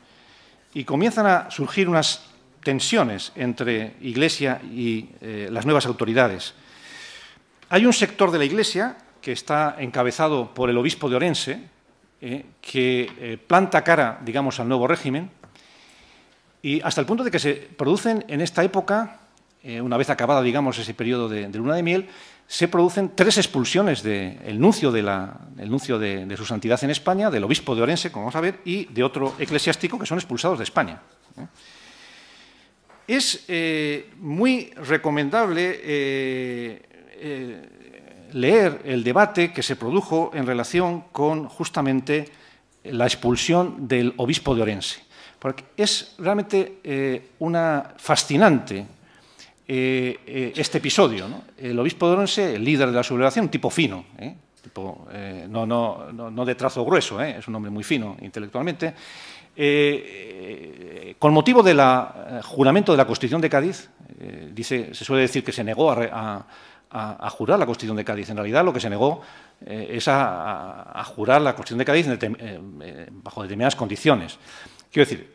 S2: y comienzan a surgir unas tensiones entre Iglesia y eh, las nuevas autoridades. Hay un sector de la Iglesia que está encabezado por el obispo de Orense, eh, que eh, planta cara, digamos, al nuevo régimen, y hasta el punto de que se producen en esta época, una vez acabada, digamos, ese periodo de, luna de miel, se producen tres expulsiones del nuncio, de, el nuncio de su santidad en España, del obispo de Orense, como vamos a ver, y de otro eclesiástico que son expulsados de España es eh, muy recomendable eh, eh, leer el debate que se produjo en relación con justamente la expulsión del obispo de Orense, porque es realmente una fascinante este episodio. El obispo de Orense, el líder de la sublevación, tipo fino, eh, no, no, no, de trazo grueso, eh, es un hombre muy fino intelectualmente, eh, con motivo del juramento de la Constitución de Cádiz, dice, se suele decir que se negó a, jurar la Constitución de Cádiz. En realidad lo que se negó es a, jurar la Constitución de Cádiz bajo determinadas condiciones. Quiero decir,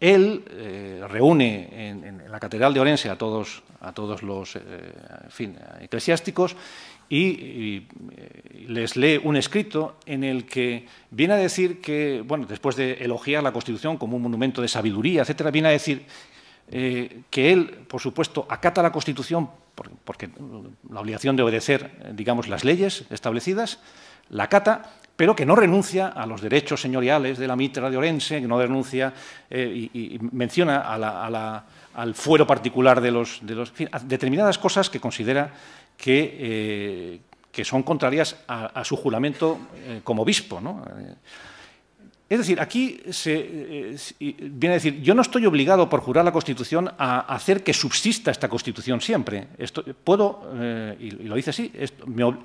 S2: él reúne en, la Catedral de Orense a todos, a todos los fin, eclesiásticos y, eh, les lee un escrito en el que viene a decir que, bueno, después de elogiar la Constitución como un monumento de sabiduría, etcétera, viene a decir eh, que él, por supuesto, acata la Constitución porque mm, la obligación de obedecer, eh, digamos, las leyes establecidas, la acata, pero que no renuncia a los derechos señoriales de la mitra de Orense, que no renuncia y, menciona al fuero particular de los, en fin, determinadas cosas que considera eh, que, son contrarias a, su juramento eh, como obispo. Eh, es decir, aquí se, viene a decir, yo no estoy obligado por jurar la Constitución a hacer que subsista esta Constitución siempre. puedo, y, lo dice así, lo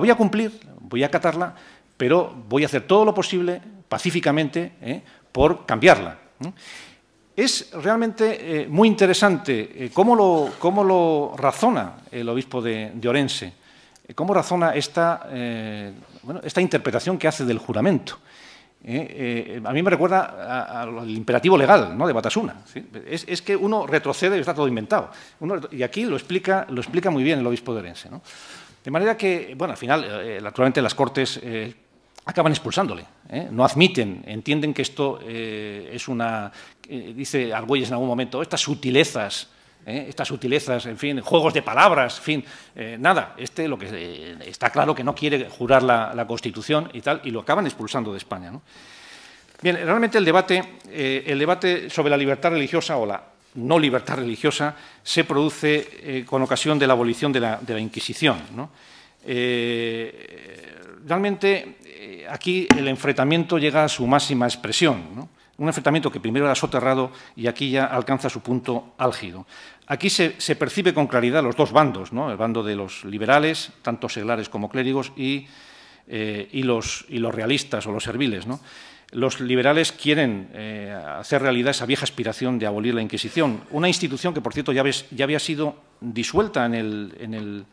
S2: voy a cumplir, voy a acatarla, pero voy a hacer todo lo posible, pacíficamente, por cambiarla. Es realmente eh, muy interesante eh, cómo, lo, razona el obispo de, Orense, eh, cómo razona esta, interpretación que hace del juramento. a mí me recuerda al imperativo legal ¿no? de Batasuna. Es, que uno retrocede y está todo inventado. y aquí lo explica, muy bien el obispo de Orense. De manera que, bueno, al final, actualmente las Cortes acaban expulsándole. ¿eh? No admiten, entienden que esto eh, es una... dice Argüelles en algún momento, estas sutilezas, ¿eh? estas sutilezas, en fin, juegos de palabras, en fin, nada. Este lo que está claro que no quiere jurar la, Constitución y tal, y lo acaban expulsando de España. Bien, realmente el debate, el debate sobre la libertad religiosa o la no libertad religiosa se produce con ocasión de la abolición de la, Inquisición. realmente aquí el enfrentamiento llega a su máxima expresión. Un enfrentamiento que primero era soterrado y aquí ya alcanza su punto álgido. Aquí se, percibe con claridad los dos bandos, ¿no? el bando de los liberales, tanto seglares como clérigos, y, eh, los, realistas o los serviles. ¿no? Los liberales quieren eh, hacer realidad esa vieja aspiración de abolir la Inquisición, una institución que, por cierto, ya, había sido disuelta en el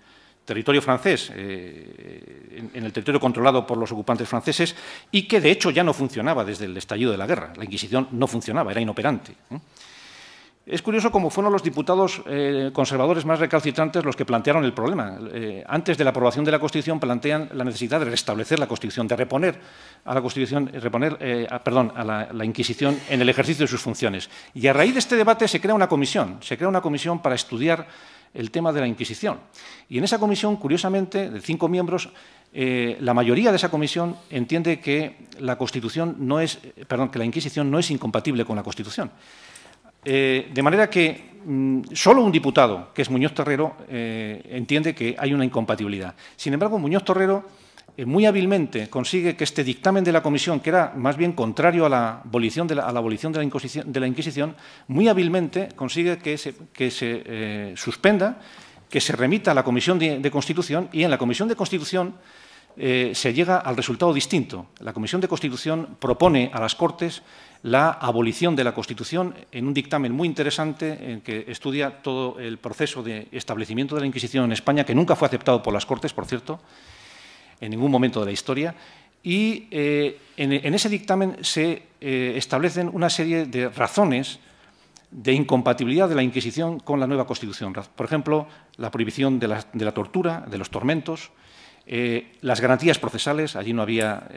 S2: territorio francés, eh, en, el territorio controlado por los ocupantes franceses, y que de hecho ya no funcionaba desde el estallido de la guerra. La Inquisición no funcionaba, era inoperante. Es curioso cómo fueron los diputados eh, conservadores más recalcitrantes los que plantearon el problema. Eh, antes de la aprobación de la Constitución plantean la necesidad de restablecer la Constitución, de reponer a la Constitución, reponer, perdón, a la, la, Inquisición en el ejercicio de sus funciones. Y a raíz de este debate se crea una comisión, se crea una comisión para estudiar el tema de la Inquisición. Y en esa comisión, curiosamente, de cinco miembros, eh, la mayoría de esa comisión entiende eh, que la Inquisición no es incompatible con la Constitución. Eh, de manera que mm, solo un diputado, que es Muñoz Torrero, entiende que hay una incompatibilidad. Sin embargo, Muñoz Torrero eh, muy hábilmente consigue que este dictamen de la Comisión, que era más bien contrario a la abolición de la, abolición de Inquisición, muy hábilmente consigue que se, eh, suspenda, que se remita a la Comisión de, Constitución y en la Comisión de Constitución eh, se llega al resultado distinto. La Comisión de Constitución propone a las Cortes la abolición de la Constitución en un dictamen muy interesante en que estudia todo el proceso de establecimiento de la Inquisición en España, que nunca fue aceptado por las Cortes, por cierto, en ningún momento de la historia. Y eh, en, ese dictamen se eh, establecen una serie de razones de incompatibilidad de la Inquisición con la nueva Constitución. Por ejemplo, la prohibición de la, tortura, de los tormentos, eh, las garantías procesales, allí no había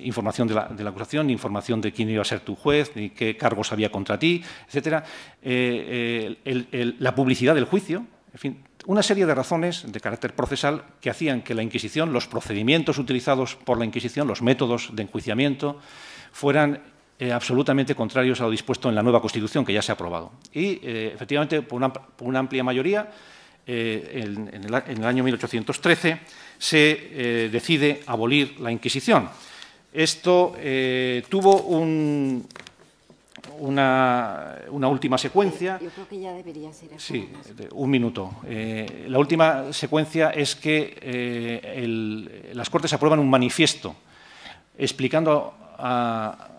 S2: información de la, acusación, ni información de quién iba a ser tu juez, ni qué cargos había contra ti, etc. la publicidad del juicio, en fin, una serie de razones de carácter procesal que hacían que la Inquisición, los procedimientos utilizados por la Inquisición, los métodos de enjuiciamiento, fueran eh, absolutamente contrarios a lo dispuesto en la nueva Constitución que ya se ha aprobado. Y, eh, efectivamente, por una, amplia mayoría, eh, en, el, año 1813 se decide abolir la Inquisición. Esto tuvo un, una, última secuencia. Yo creo que ya debería ser Sí, un minuto. Eh, la última secuencia es que eh, las Cortes aprueban un manifiesto explicando a,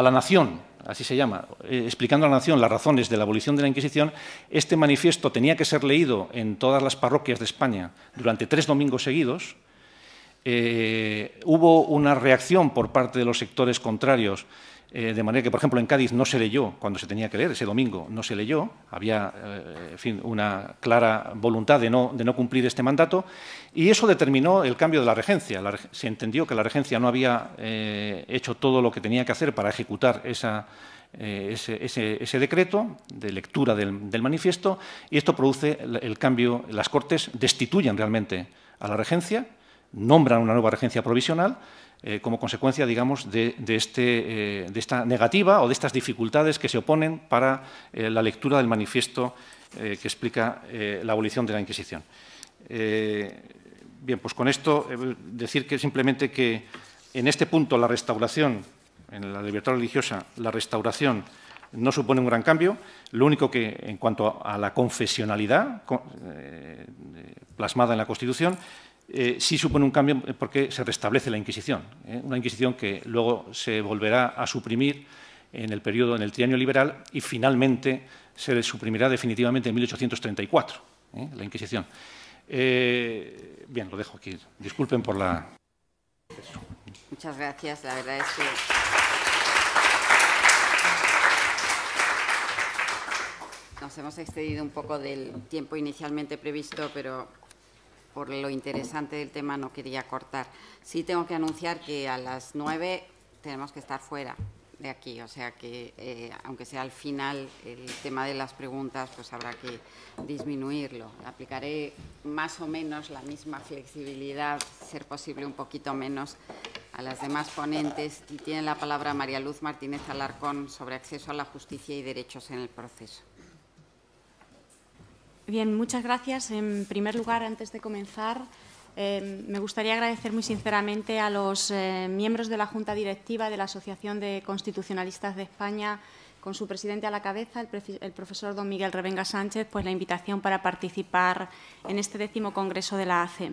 S2: la nación, así se llama, eh, explicando a la nación las razones de la abolición de la Inquisición. Este manifiesto tenía que ser leído en todas las parroquias de España durante tres domingos seguidos. hubo una reacción por parte de los sectores contrarios eh, de manera que, por ejemplo, en Cádiz no se leyó cuando se tenía que leer, ese domingo no se leyó, había eh, una clara voluntad de no, cumplir este mandato, y eso determinó el cambio de la regencia. se entendió que la regencia no había eh, hecho todo lo que tenía que hacer para ejecutar ese, decreto de lectura del, manifiesto, y esto produce el cambio, las Cortes destituyen realmente a la regencia, nombran una nueva regencia provisional, eh, como consecuencia, digamos, este, eh, de, esta negativa o de estas dificultades que se oponen para eh, la lectura del manifiesto que explica la abolición de la Inquisición. bien, pues con esto decir que simplemente que en este punto la restauración, en la libertad religiosa, la restauración no supone un gran cambio. Lo único que, en cuanto a la confesionalidad plasmada en la Constitución, eh, sí supone un cambio eh, porque se restablece la Inquisición, eh, una Inquisición que luego se volverá a suprimir en el periodo, en el trienio liberal, y finalmente se le suprimirá definitivamente en 1834, la Inquisición. bien, lo dejo aquí. Disculpen por la...
S1: Muchas gracias, la verdad es que... Nos hemos excedido un poco del tiempo inicialmente previsto, pero por lo interesante del tema no quería cortar. Sí tengo que anunciar que a las nueve tenemos que estar fuera de aquí, o sea que eh, aunque sea al final el tema de las preguntas, pues habrá que disminuirlo. Aplicaré más o menos la misma flexibilidad, ser posible un poquito menos, a las demás ponentes y tiene la palabra María Luz Martínez Alarcón sobre acceso a la justicia y derechos en el proceso.
S3: Bien, muchas gracias. En primer lugar, antes de comenzar, eh, me gustaría agradecer muy sinceramente a los eh, miembros de la Junta Directiva de la Asociación de Constitucionalistas de España, con su presidente a la cabeza, el, profesor don Miguel Revenga Sánchez, pues la invitación para participar en este décimo congreso de la ACE.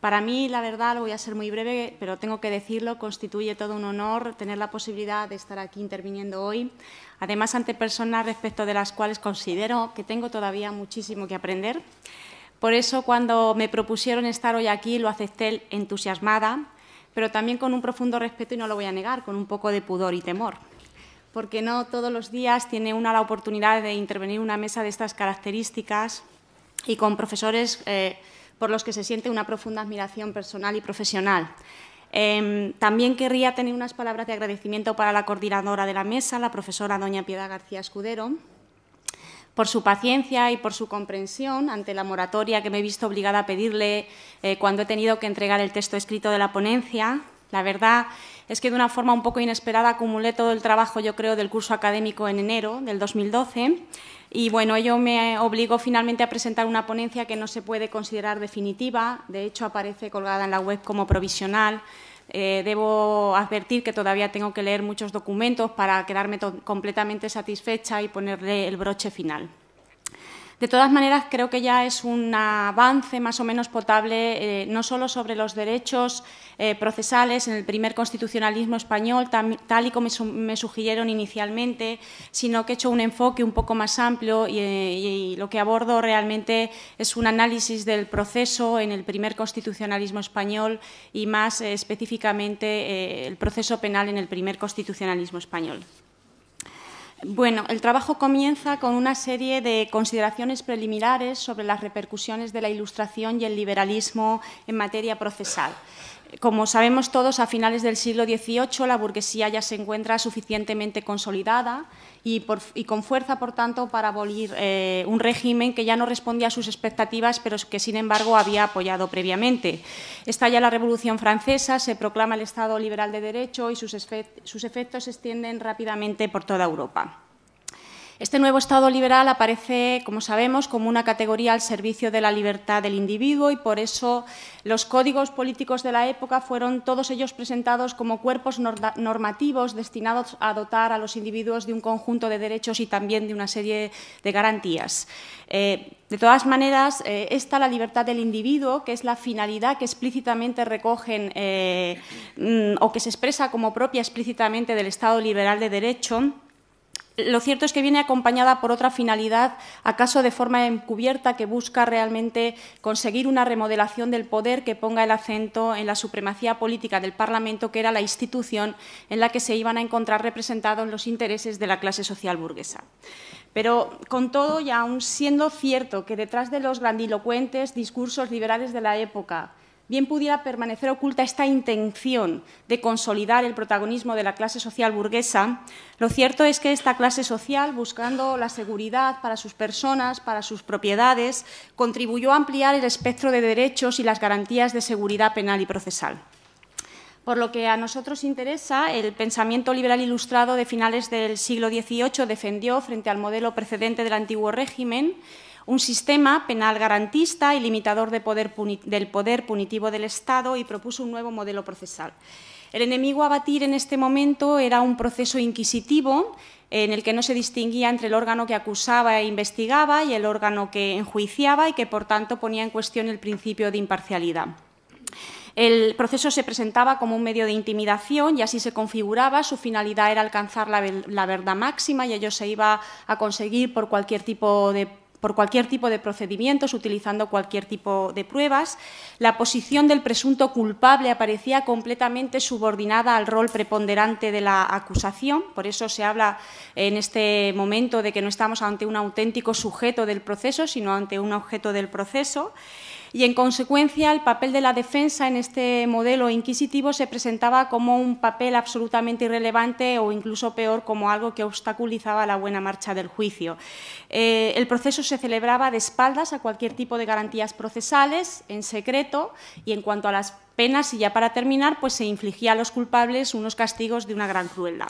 S3: Para mí, la verdad, lo voy a ser muy breve, pero tengo que decirlo, constituye todo un honor tener la posibilidad de estar aquí interviniendo hoy, además ante personas respecto de las cuales considero que tengo todavía muchísimo que aprender. Por eso, cuando me propusieron estar hoy aquí, lo acepté entusiasmada, pero también con un profundo respeto, y no lo voy a negar, con un poco de pudor y temor. Porque no todos los días tiene una la oportunidad de intervenir en una mesa de estas características y con profesores... Eh, por los que se siente una profunda admiración personal y profesional. Em, también querría tener unas palabras de agradecimiento para la coordinadora de la mesa, la profesora doña Piedad García Escudero, por su paciencia y por su comprensión ante la moratoria que me he visto obligada a pedirle eh, cuando he tenido que entregar el texto escrito de la ponencia. La verdad es que de una forma un poco inesperada acumulé todo el trabajo, yo creo, del curso académico en enero del 2012. Y bueno, ello me obligó finalmente a presentar una ponencia que no se puede considerar definitiva, de hecho aparece colgada en la web como provisional. Eh, debo advertir que todavía tengo que leer muchos documentos para quedarme completamente satisfecha y ponerle el broche final. De todas maneras, creo que ya es un avance más o menos potable, eh, no solo sobre los derechos eh, procesales en el primer constitucionalismo español, tal y como me sugirieron inicialmente, sino que he hecho un enfoque un poco más amplio eh, y lo que abordo realmente es un análisis del proceso en el primer constitucionalismo español y más específicamente el proceso penal en el primer constitucionalismo español. Bueno, el trabajo comienza con una serie de consideraciones preliminares sobre las repercusiones de la Ilustración y el liberalismo en materia procesal. Como sabemos todos, a finales del siglo XVIII la burguesía ya se encuentra suficientemente consolidada y, con fuerza, por tanto, para abolir eh, un régimen que ya no respondía a sus expectativas, pero que, sin embargo, había apoyado previamente. Estalla la Revolución Francesa, se proclama el Estado liberal de derecho y sus efectos se extienden rápidamente por toda Europa. Este nuevo Estado liberal aparece, como sabemos, como una categoría al servicio de la libertad del individuo y por eso los códigos políticos de la época fueron todos ellos presentados como cuerpos normativos destinados a dotar a los individuos de un conjunto de derechos y también de una serie de garantías. Eh, de todas maneras, eh, esta está la libertad del individuo, que es la finalidad que explícitamente recogen eh, mm, o que se expresa como propia explícitamente del Estado liberal de derecho lo cierto es que viene acompañada por otra finalidad, acaso de forma encubierta, que busca realmente conseguir una remodelación del poder que ponga el acento en la supremacía política del Parlamento, que era la institución en la que se iban a encontrar representados los intereses de la clase social burguesa. Pero, con todo, y aún siendo cierto que detrás de los grandilocuentes discursos liberales de la época, bien pudiera permanecer oculta esta intención de consolidar el protagonismo de la clase social burguesa, lo cierto es que esta clase social, buscando la seguridad para sus personas, para sus propiedades, contribuyó a ampliar el espectro de derechos y las garantías de seguridad penal y procesal por lo que a nosotros interesa, el pensamiento liberal ilustrado de finales del siglo XVIII defendió, frente al modelo precedente del antiguo régimen, un sistema penal garantista y limitador del poder punitivo del Estado y propuso un nuevo modelo procesal. El enemigo a batir en este momento era un proceso inquisitivo en el que no se distinguía entre el órgano que acusaba e investigaba y el órgano que enjuiciaba y que, por tanto, ponía en cuestión el principio de imparcialidad. El proceso se presentaba como un medio de intimidación y así se configuraba. Su finalidad era alcanzar la verdad máxima y ello se iba a conseguir por cualquier tipo de por cualquier tipo de procedimientos, utilizando cualquier tipo de pruebas. La posición del presunto culpable aparecía completamente subordinada al rol preponderante de la acusación. Por eso se habla en este momento de que no estamos ante un auténtico sujeto del proceso, sino ante un objeto del proceso y, en consecuencia, el papel de la defensa en este modelo inquisitivo se presentaba como un papel absolutamente irrelevante o incluso peor, como algo que obstaculizaba la buena marcha del juicio. Eh, el proceso se celebraba de espaldas a cualquier tipo de garantías procesales, en secreto, y en cuanto a las penas, y ya para terminar, pues se infligía a los culpables unos castigos de una gran crueldad.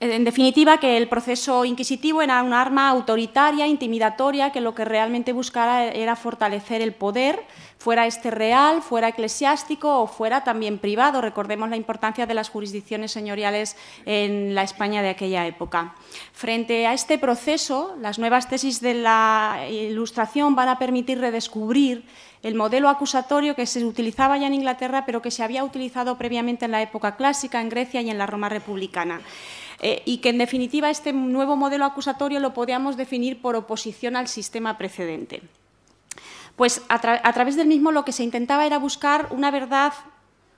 S3: En definitiva, que el proceso inquisitivo era un arma autoritaria, intimidatoria, que lo que realmente buscara era fortalecer el poder, fuera este real, fuera eclesiástico o fuera también privado. Recordemos la importancia de las jurisdicciones señoriales en la España de aquella época. Frente a este proceso, las nuevas tesis de la Ilustración van a permitir redescubrir el modelo acusatorio que se utilizaba ya en Inglaterra, pero que se había utilizado previamente en la época clásica, en Grecia y en la Roma republicana. Eh, y que, en definitiva, este nuevo modelo acusatorio lo podíamos definir por oposición al sistema precedente. Pues a través del mismo lo que se intentaba era buscar una verdad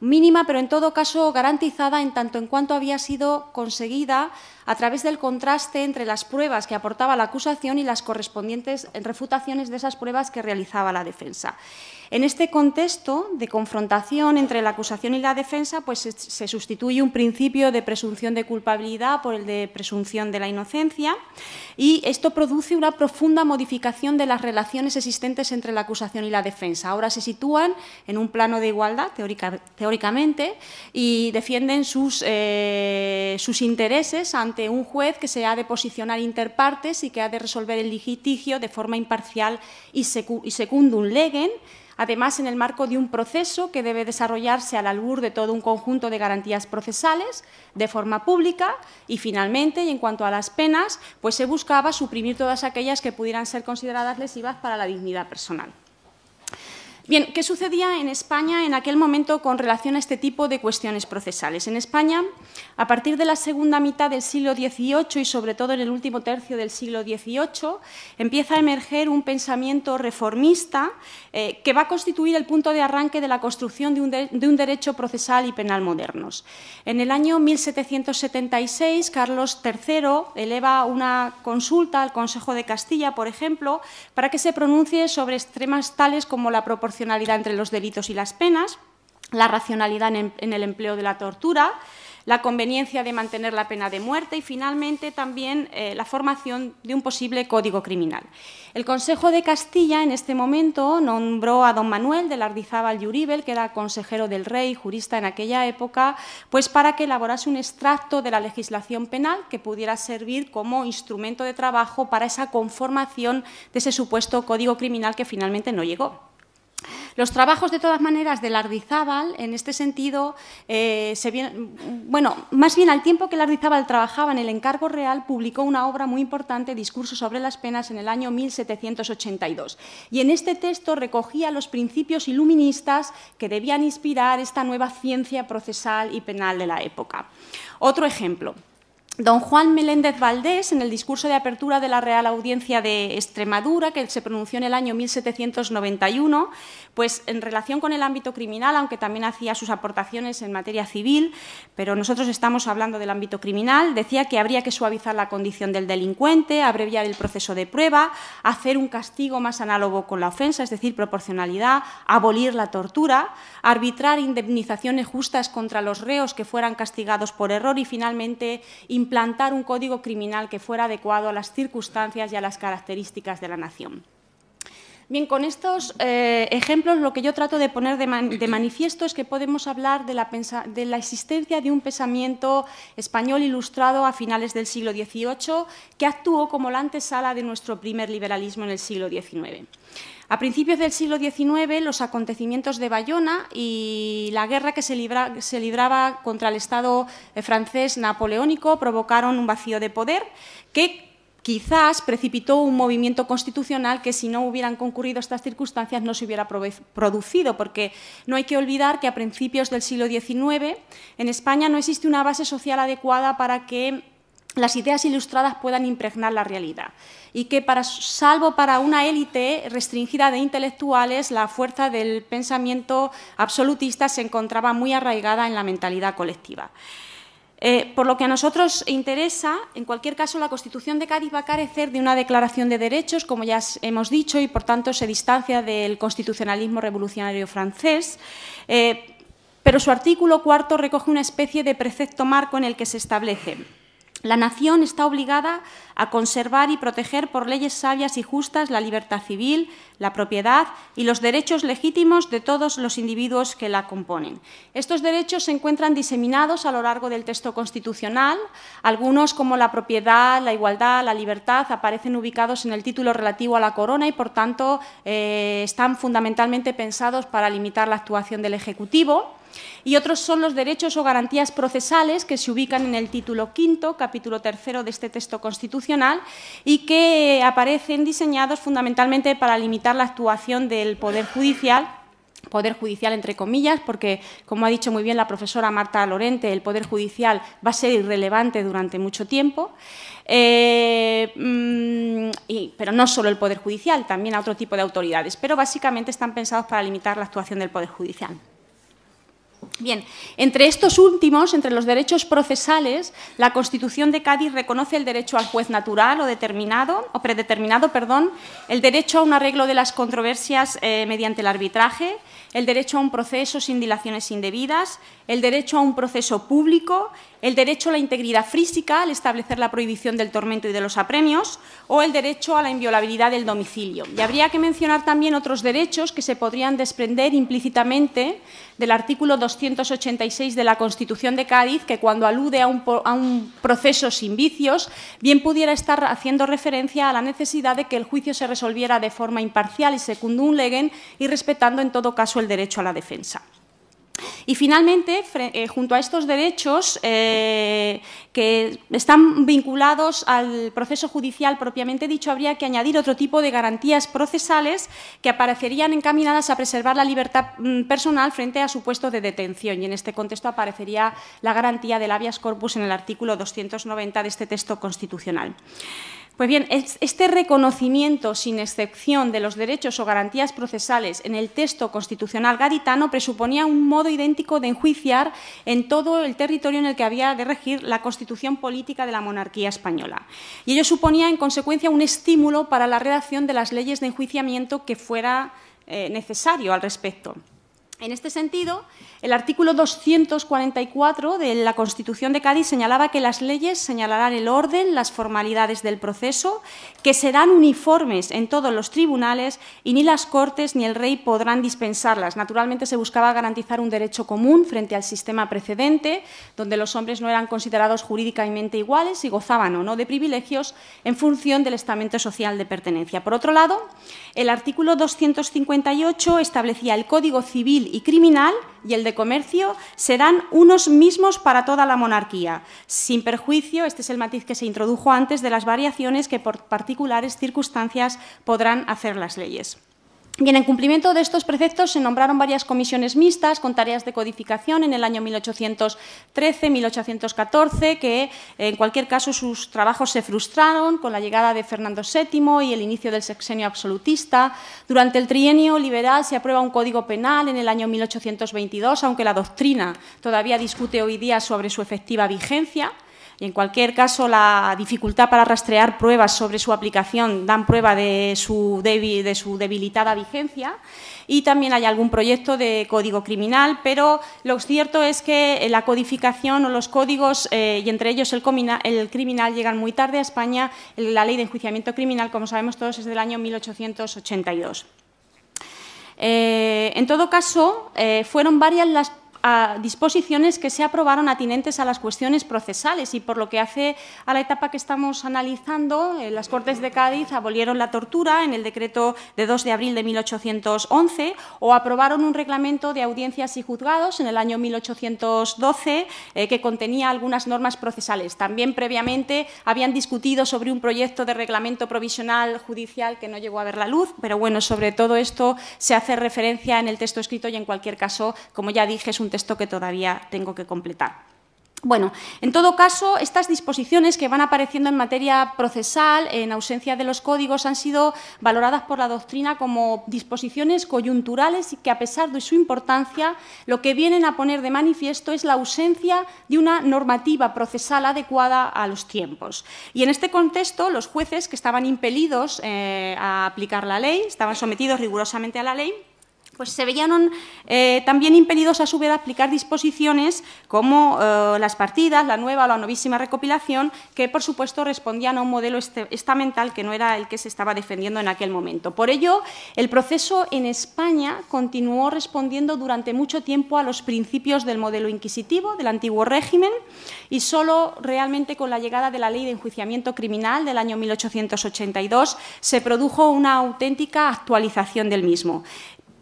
S3: mínima, pero en todo caso garantizada en tanto en cuanto había sido conseguida a través del contraste entre las pruebas que aportaba la acusación y las correspondientes refutaciones de esas pruebas que realizaba la defensa. En este contexto de confrontación entre la acusación y la defensa, pues se, sustituye un principio de presunción de culpabilidad por el de presunción de la inocencia y esto produce una profunda modificación de las relaciones existentes entre la acusación y la defensa. Ahora se sitúan en un plano de igualdad, teóricamente, y defienden eh, sus, intereses ante un juez que se ha de posicionar interpartes y que ha de resolver el litigio de forma imparcial y, y secundum legem además en el marco de un proceso que debe desarrollarse al albur de todo un conjunto de garantías procesales de forma pública y finalmente, y en cuanto a las penas, pues se buscaba suprimir todas aquellas que pudieran ser consideradas lesivas para la dignidad personal. Bien, ¿qué sucedía en España en aquel momento con relación a este tipo de cuestiones procesales? En España, a partir de la segunda mitad del siglo XVIII y sobre todo en el último tercio del siglo XVIII, empieza a emerger un pensamiento reformista eh, que va a constituir el punto de arranque de la construcción de un, derecho procesal y penal modernos. En el año 1776, Carlos III eleva una consulta al Consejo de Castilla, por ejemplo, para que se pronuncie sobre extremas tales como la proporción racionalidad entre los delitos y las penas, la racionalidad en, el empleo de la tortura, la conveniencia de mantener la pena de muerte y, finalmente, también eh, la formación de un posible código criminal. El Consejo de Castilla, en este momento, nombró a don Manuel de Lardizábal y que era consejero del rey, y jurista en aquella época, pues para que elaborase un extracto de la legislación penal que pudiera servir como instrumento de trabajo para esa conformación de ese supuesto código criminal que finalmente no llegó. Los trabajos, de todas maneras, de Lardizábal, en este sentido, eh, se bueno, más bien al tiempo que Lardizábal trabajaba en el encargo real, publicó una obra muy importante, Discurso sobre las penas, en el año 1782. Y en este texto recogía los principios iluministas que debían inspirar esta nueva ciencia procesal y penal de la época. Otro ejemplo. Don Juan Meléndez Valdés, en el discurso de apertura de la Real Audiencia de Extremadura, que se pronunció en el año 1791, pues en relación con el ámbito criminal, aunque también hacía sus aportaciones en materia civil, pero nosotros estamos hablando del ámbito criminal, decía que habría que suavizar la condición del delincuente, abreviar el proceso de prueba, hacer un castigo más análogo con la ofensa, es decir, proporcionalidad, abolir la tortura, arbitrar indemnizaciones justas contra los reos que fueran castigados por error y finalmente implantar un código criminal que fuera adecuado a las circunstancias y a las características de la nación. Bien, con estos eh, ejemplos lo que yo trato de poner de, manifiesto es que podemos hablar de la, de la, existencia de un pensamiento español ilustrado a finales del siglo XVIII que actuó como la antesala de nuestro primer liberalismo en el siglo XIX. A principios del siglo XIX, los acontecimientos de Bayona y la guerra que se, libraba contra el Estado eh, francés napoleónico provocaron un vacío de poder que quizás precipitó un movimiento constitucional que si no hubieran concurrido estas circunstancias no se hubiera producido, porque no hay que olvidar que a principios del siglo XIX en España no existe una base social adecuada para que las ideas ilustradas puedan impregnar la realidad y que, para, salvo para una élite restringida de intelectuales, la fuerza del pensamiento absolutista se encontraba muy arraigada en la mentalidad colectiva. Eh, por lo que a nosotros interesa, en cualquier caso, la Constitución de Cádiz va a carecer de una declaración de derechos, como ya hemos dicho, y por tanto se distancia del constitucionalismo revolucionario francés. Eh, pero su artículo cuarto recoge una especie de precepto marco en el que se establece la nación está obligada a conservar y proteger por leyes sabias y justas la libertad civil, la propiedad y los derechos legítimos de todos los individuos que la componen. Estos derechos se encuentran diseminados a lo largo del texto constitucional. Algunos, como la propiedad, la igualdad, la libertad, aparecen ubicados en el título relativo a la corona y, por tanto, eh, están fundamentalmente pensados para limitar la actuación del Ejecutivo. Y otros son los derechos o garantías procesales que se ubican en el título quinto, capítulo tercero de este texto constitucional y que aparecen diseñados fundamentalmente para limitar la actuación del Poder Judicial Poder Judicial, entre comillas, porque, como ha dicho muy bien la profesora Marta Lorente, el Poder Judicial va a ser irrelevante durante mucho tiempo. Eh, mm, pero no solo el Poder Judicial, también a otro tipo de autoridades. Pero básicamente están pensados para limitar la actuación del Poder Judicial. Bien, entre estos últimos, entre los derechos procesales, la Constitución de Cádiz reconoce el derecho al juez natural o determinado o predeterminado, perdón, el derecho a un arreglo de las controversias eh, mediante el arbitraje, el derecho a un proceso sin dilaciones indebidas, el derecho a un proceso público, el derecho a la integridad física al establecer la prohibición del tormento y de los apremios, o el derecho a la inviolabilidad del domicilio. Y habría que mencionar también otros derechos que se podrían desprender implícitamente del artículo 286 de la Constitución de Cádiz, que cuando alude a un, proceso sin vicios, bien pudiera estar haciendo referencia a la necesidad de que el juicio se resolviera de forma imparcial y secundum legem y respetando en todo caso el derecho a la defensa. Y finalmente, eh, junto a estos derechos eh, que están vinculados al proceso judicial propiamente dicho, habría que añadir otro tipo de garantías procesales que aparecerían encaminadas a preservar la libertad mm, personal frente a su puesto de detención. Y en este contexto aparecería la garantía del habeas corpus en el artículo 290 de este texto constitucional. Pues bien, este reconocimiento sin excepción de los derechos o garantías procesales en el texto constitucional gaditano presuponía un modo idéntico de enjuiciar en todo el territorio en el que había de regir la constitución política de la monarquía española. Y ello suponía, en consecuencia, un estímulo para la redacción de las leyes de enjuiciamiento que fuera eh, necesario al respecto. En este sentido, el artículo 244 de la Constitución de Cádiz señalaba que las leyes señalarán el orden, las formalidades del proceso, que serán uniformes en todos los tribunales y ni las Cortes ni el Rey podrán dispensarlas. Naturalmente, se buscaba garantizar un derecho común frente al sistema precedente, donde los hombres no eran considerados jurídicamente iguales y gozaban o no de privilegios en función del estamento social de pertenencia. Por otro lado, el artículo 258 establecía el Código Civil y criminal y el de comercio serán unos mismos para toda la monarquía, sin perjuicio, este es el matiz que se introdujo antes, de las variaciones que por particulares circunstancias podrán hacer las leyes. Y en cumplimiento de estos preceptos se nombraron varias comisiones mixtas con tareas de codificación en el año 1813-1814, que eh, en cualquier caso sus trabajos se frustraron con la llegada de Fernando VII y el inicio del sexenio absolutista. Durante el trienio liberal se aprueba un código penal en el año 1822, aunque la doctrina todavía discute hoy día sobre su efectiva vigencia y en cualquier caso la dificultad para rastrear pruebas sobre su aplicación dan prueba de su, debilitada vigencia y también hay algún proyecto de código criminal, pero lo cierto es que la codificación o los códigos, eh, y entre ellos el, el, criminal, llegan muy tarde a España. La ley de enjuiciamiento criminal, como sabemos todos, es del año 1882. Eh, en todo caso, eh, fueron varias las a disposiciones que se aprobaron atinentes a las cuestiones procesales y por lo que hace a la etapa que estamos analizando, eh, las Cortes de Cádiz abolieron la tortura en el decreto de 2 de abril de 1811 o aprobaron un reglamento de audiencias y juzgados en el año 1812 eh, que contenía algunas normas procesales. También previamente habían discutido sobre un proyecto de reglamento provisional judicial que no llegó a ver la luz, pero bueno, sobre todo esto se hace referencia en el texto escrito y en cualquier caso, como ya dije, es un texto que todavía tengo que completar. Bueno, en todo caso, estas disposiciones que van apareciendo en materia procesal, en ausencia de los códigos, han sido valoradas por la doctrina como disposiciones coyunturales y que, a pesar de su importancia, lo que vienen a poner de manifiesto es la ausencia de una normativa procesal adecuada a los tiempos. Y en este contexto, los jueces que estaban impelidos eh, a aplicar la ley, estaban sometidos rigurosamente a la ley, pues se veían eh, también impedidos a su vez aplicar disposiciones como eh, las partidas, la nueva o la novísima recopilación, que por supuesto respondían a un modelo este, estamental que no era el que se estaba defendiendo en aquel momento. Por ello, el proceso en España continuó respondiendo durante mucho tiempo a los principios del modelo inquisitivo, del antiguo régimen, y solo realmente con la llegada de la ley de enjuiciamiento criminal del año 1882 se produjo una auténtica actualización del mismo.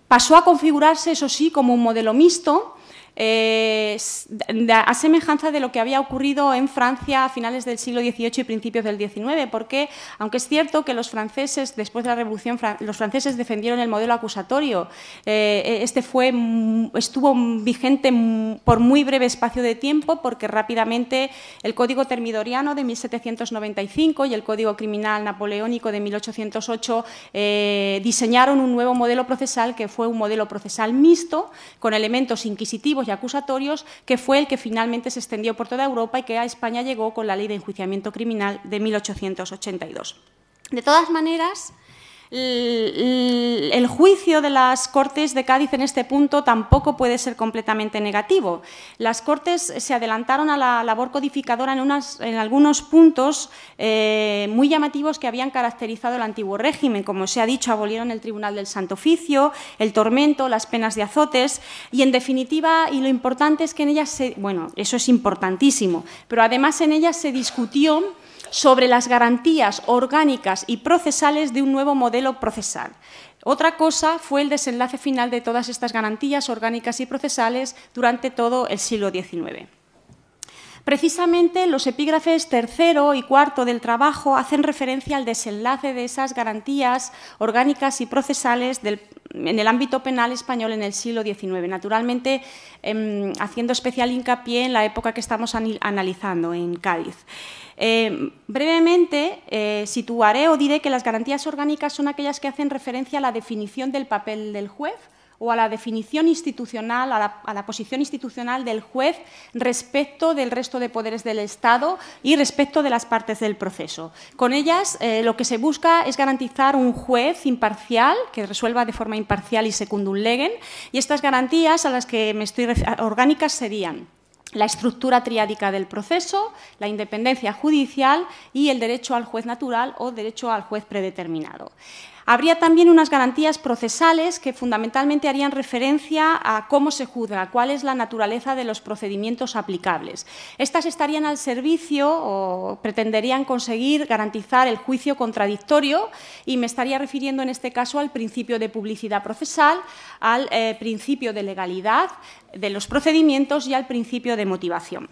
S3: Pasó a configurarse, eso sí, como un modelo mixto, a semejanza de lo que había ocurrido en Francia a finales del siglo XVIII y principios del XIX, porque aunque es cierto que los franceses, después de la Revolución, los franceses defendieron el modelo acusatorio, eh, e, este fue, mm, estuvo vigente mm, por muy breve espacio de tiempo, porque rápidamente el Código Termidoriano de 1795 y el Código Criminal Napoleónico de 1808 eh, diseñaron un nuevo modelo procesal que fue un modelo procesal mixto, con elementos inquisitivos acusatorios, que fue el que finalmente se extendió por toda Europa y que a España llegó con la Ley de Enjuiciamiento Criminal de 1882. De todas maneras, el juicio de las Cortes de Cádiz en este punto tampoco puede ser completamente negativo. Las Cortes se adelantaron a la labor codificadora en, en algunos puntos eh, muy llamativos que habían caracterizado el antiguo régimen. Como se ha dicho, abolieron el Tribunal del Santo Oficio, el tormento, las penas de azotes y, en definitiva, y lo importante es que en ellas se, bueno, eso es importantísimo, pero además en ellas se discutió sobre las garantías orgánicas y procesales de un nuevo modelo procesal. Otra cosa fue el desenlace final de todas estas garantías orgánicas y procesales durante todo el siglo XIX. Precisamente los epígrafes tercero y cuarto del trabajo hacen referencia al desenlace de esas garantías orgánicas y procesales del, en el ámbito penal español en el siglo XIX. Naturalmente, em, haciendo especial hincapié en la época que estamos analizando, en Cádiz. Em, brevemente, eh, situaré o diré que las garantías orgánicas son aquellas que hacen referencia a la definición del papel del juez, o a la definición institucional, a la, posición institucional del juez respecto del resto de poderes del Estado y respecto de las partes del proceso. Con ellas eh, lo que se busca es garantizar un juez imparcial que resuelva de forma imparcial y secundum legem. y estas garantías a las que me estoy orgánicas serían la estructura triádica del proceso, la independencia judicial y el derecho al juez natural o derecho al juez predeterminado. Habría también unas garantías procesales que fundamentalmente harían referencia a cómo se juzga, cuál es la naturaleza de los procedimientos aplicables. Estas estarían al servicio o pretenderían conseguir garantizar el juicio contradictorio y me estaría refiriendo en este caso al principio de publicidad procesal, al eh, principio de legalidad de los procedimientos y al principio de motivación.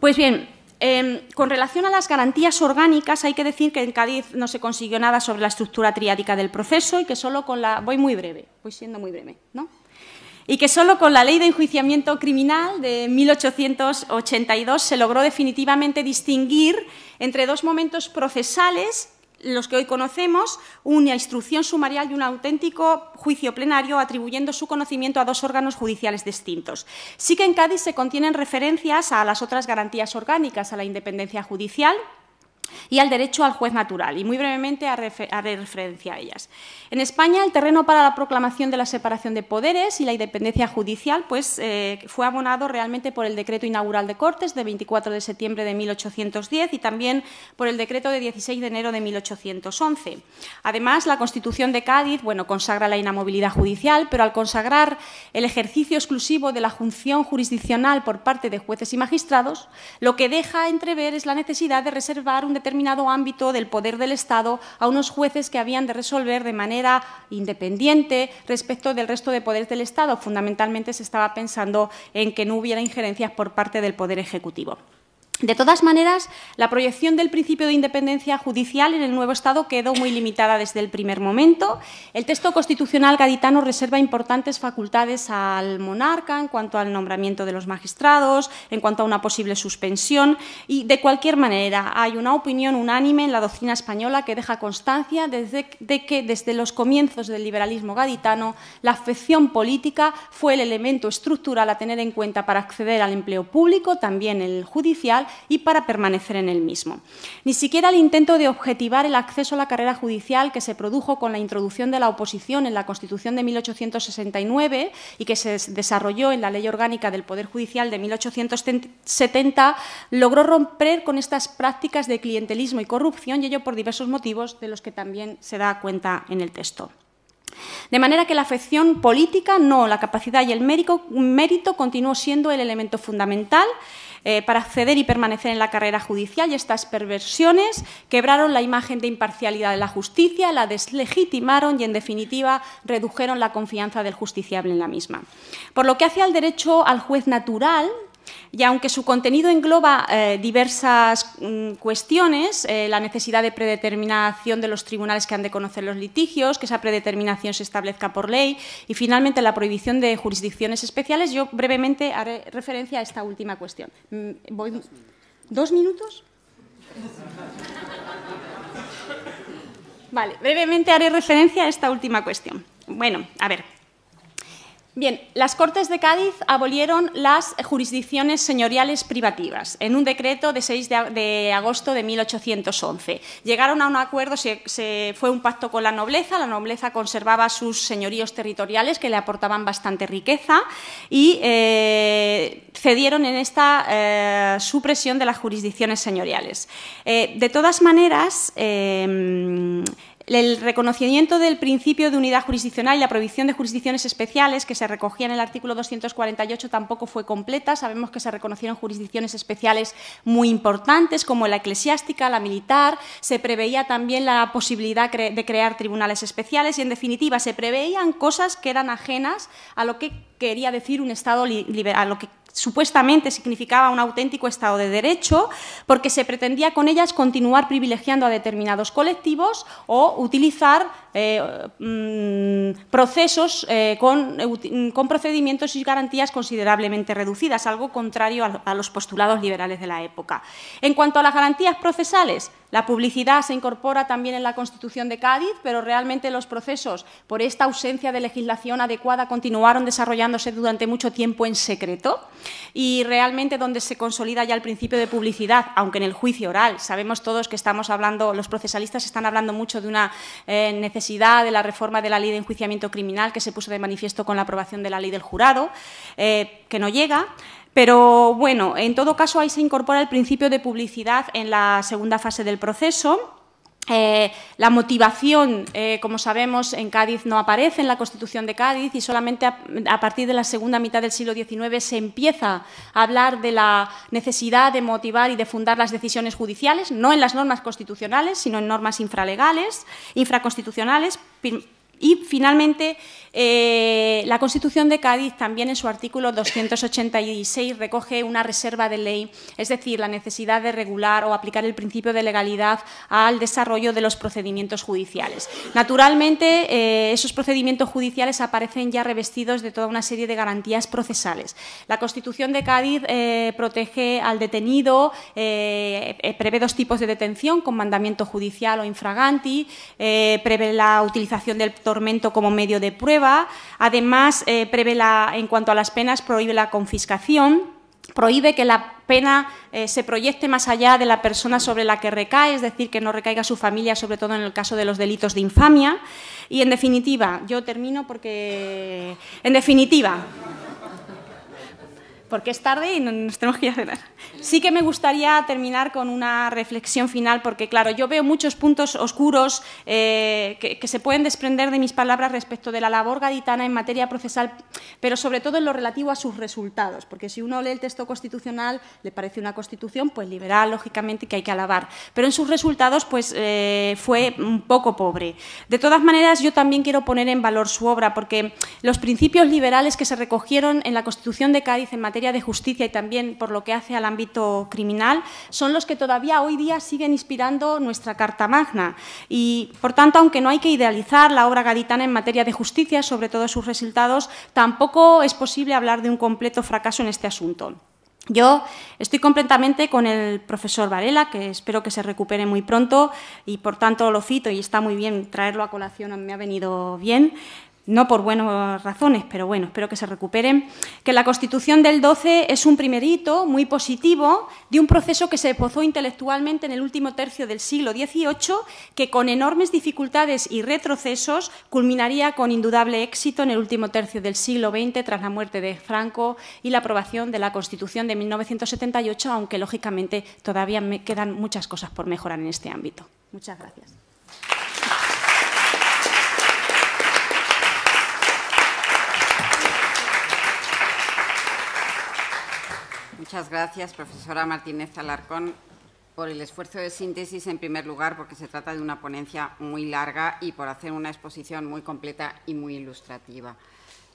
S3: Pues bien, Em, con relación a las garantías orgánicas, hay que decir que en Cádiz no se consiguió nada sobre la estructura triádica del proceso y que solo con la. Voy muy breve, voy siendo muy breve, ¿no? Y que solo con la Ley de Enjuiciamiento Criminal de 1882 se logró definitivamente distinguir entre dos momentos procesales los que hoy conocemos, una instrucción sumarial y un auténtico juicio plenario atribuyendo su conocimiento a dos órganos judiciales distintos. Sí que en Cádiz se contienen referencias a las otras garantías orgánicas, a la independencia judicial, y al derecho al juez natural, y muy brevemente haré referencia a ellas. En España, el terreno para la proclamación de la separación de poderes y la independencia judicial pues, eh, fue abonado realmente por el decreto inaugural de Cortes de 24 de septiembre de 1810 y también por el decreto de 16 de enero de 1811. Además, la Constitución de Cádiz bueno, consagra la inamovilidad judicial, pero al consagrar el ejercicio exclusivo de la función jurisdiccional por parte de jueces y magistrados, lo que deja entrever es la necesidad de reservar un determinado ámbito del poder del Estado a unos jueces que habían de resolver de manera independiente respecto del resto de poderes del Estado. Fundamentalmente se estaba pensando en que no hubiera injerencias por parte del Poder Ejecutivo. De todas maneras, la proyección del principio de independencia judicial en el nuevo Estado quedó muy limitada desde el primer momento. El texto constitucional gaditano reserva importantes facultades al monarca en cuanto al nombramiento de los magistrados, en cuanto a una posible suspensión y, de cualquier manera, hay una opinión unánime en la doctrina española que deja constancia desde, de que desde los comienzos del liberalismo gaditano la afección política fue el elemento estructural a tener en cuenta para acceder al empleo público, también el judicial, y para permanecer en el mismo. Ni siquiera el intento de objetivar el acceso a la carrera judicial que se produjo con la introducción de la oposición en la Constitución de 1869 y que se desarrolló en la Ley Orgánica del Poder Judicial de 1870 logró romper con estas prácticas de clientelismo y corrupción, y ello por diversos motivos de los que también se da cuenta en el texto. De manera que la afección política, no, la capacidad y el mérito, mérito continuó siendo el elemento fundamental eh, para acceder y permanecer en la carrera judicial y estas perversiones quebraron la imagen de imparcialidad de la justicia, la deslegitimaron y, en definitiva, redujeron la confianza del justiciable en la misma. Por lo que hace al derecho al juez natural, y aunque su contenido engloba eh, diversas mm, cuestiones, eh, la necesidad de predeterminación de los tribunales que han de conocer los litigios, que esa predeterminación se establezca por ley y finalmente la prohibición de jurisdicciones especiales, yo brevemente haré referencia a esta última cuestión. Mm, ¿Dos minutos? Vale, brevemente haré referencia a esta última cuestión. Bueno, a ver, Bien, las Cortes de Cádiz abolieron las jurisdicciones señoriales privativas en un decreto de 6 de agosto de 1811. Llegaron a un acuerdo, se, fue un pacto con la nobleza, la nobleza conservaba sus señoríos territoriales que le aportaban bastante riqueza y eh, cedieron en esta eh, supresión de las jurisdicciones señoriales. Eh, de todas maneras, el reconocimiento del principio de unidad jurisdiccional y la prohibición de jurisdicciones especiales que se recogía en el artículo 248 tampoco fue completa. Sabemos que se reconocieron jurisdicciones especiales muy importantes como la eclesiástica, la militar. Se preveía también la posibilidad de crear tribunales especiales y, en definitiva, se preveían cosas que eran ajenas a lo que quería decir un Estado liberal, lo que supuestamente significaba un auténtico Estado de Derecho, porque se pretendía con ellas continuar privilegiando a determinados colectivos o utilizar eh, mm, procesos eh, mm, con, procedimientos y garantías considerablemente reducidas, algo contrario a, los postulados liberales de la época. En cuanto a las garantías procesales, la publicidad se incorpora también en la Constitución de Cádiz, pero realmente los procesos, por esta ausencia de legislación adecuada, continuaron desarrollándose durante mucho tiempo en secreto y realmente donde se consolida ya el principio de publicidad, aunque en el juicio oral, sabemos todos que estamos hablando, los procesalistas están hablando mucho de una necesidad eh, de la reforma de la ley de enjuiciamiento criminal que se puso de manifiesto con la aprobación de la ley del jurado, eh, que no llega. Pero bueno, en todo caso ahí se incorpora el principio de publicidad en la segunda fase del proceso eh, la motivación, eh, como sabemos, en Cádiz no aparece en la Constitución de Cádiz y solamente a, a, partir de la segunda mitad del siglo XIX se empieza a hablar de la necesidad de motivar y de fundar las decisiones judiciales, no en las normas constitucionales, sino en normas infralegales, infraconstitucionales. Y finalmente, eh, la Constitución de Cádiz también en su artículo 286 recoge una reserva de ley, es decir, la necesidad de regular o aplicar el principio de legalidad al desarrollo de los procedimientos judiciales. Naturalmente, eh, esos procedimientos judiciales aparecen ya revestidos de toda una serie de garantías procesales. La Constitución de Cádiz eh, protege al detenido, prevé dos tipos de detención, con mandamiento judicial o infraganti, prevé la utilización del tormento como medio de prueba, además, eh, prevé la, en cuanto a las penas, prohíbe la confiscación, prohíbe que la pena eh, se proyecte más allá de la persona sobre la que recae, es decir, que no recaiga su familia, sobre todo en el caso de los delitos de infamia. Y en definitiva, yo termino porque, en definitiva, porque es tarde y nos tenemos que ir a cenar. Sí que me gustaría terminar con una reflexión final, porque claro, yo veo muchos puntos oscuros eh, que, se pueden desprender de mis palabras respecto de la labor gaditana en materia procesal, pero sobre todo en lo relativo a sus resultados, porque si uno lee el texto constitucional, le parece una constitución, pues liberal, lógicamente, que hay que alabar, pero en sus resultados, pues eh, fue un poco pobre. De todas maneras, yo también quiero poner en valor su obra, porque los principios liberales que se recogieron en la Constitución de Cádiz en materia materia de justicia y también por lo que hace al ámbito criminal, son los que todavía hoy día siguen inspirando nuestra Carta Magna. Y, por tanto, aunque no hay que idealizar la obra gaditana en materia de justicia, sobre todo sus resultados, tampoco es posible hablar de un completo fracaso en este asunto. Yo estoy completamente con el profesor Varela, que espero que se recupere muy pronto y por tanto lo cito y está muy bien traerlo a colación, me ha venido bien no por buenas razones, pero bueno, espero que se recuperen, que la Constitución del 12 es un primer hito muy positivo de un proceso que se pozó intelectualmente en el último tercio del siglo XVIII, que con enormes dificultades y retrocesos culminaría con indudable éxito en el último tercio del siglo XX tras la muerte de Franco y la aprobación de la Constitución de 1978, aunque lógicamente todavía me quedan muchas cosas por mejorar en este ámbito. Muchas gracias.
S1: Muchas gracias, profesora Martínez Alarcón, por el esfuerzo de síntesis, en primer lugar, porque se trata de una ponencia muy larga y por hacer una exposición muy completa y muy ilustrativa.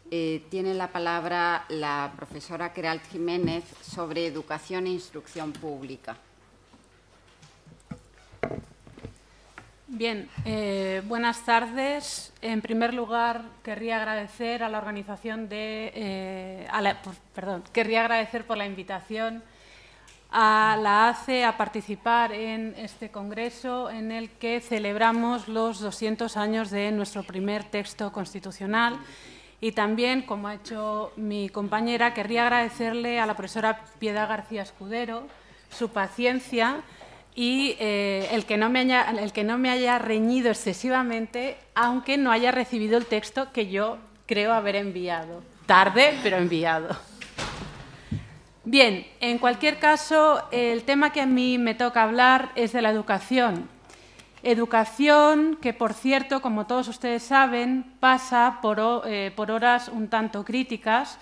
S1: Eh, tiene la palabra la profesora Keralt Jiménez sobre educación e instrucción pública.
S4: Bien, eh, buenas tardes. En primer lugar, querría agradecer a la organización de, eh, perdón, querría agradecer por la invitación a la ACE a participar en este congreso en el que celebramos los 200 años de nuestro primer texto constitucional. Y también, como ha hecho mi compañera, querría agradecerle a la profesora Piedad García Escudero su paciencia y eh, el, que no me haya, reñido excesivamente, aunque no haya recibido el texto que yo creo haber enviado. Tarde, pero enviado. Bien, en cualquier caso, el tema que a mí me toca hablar es de la educación. Educación que, por cierto, como todos ustedes saben, pasa por eh, horas un tanto críticas,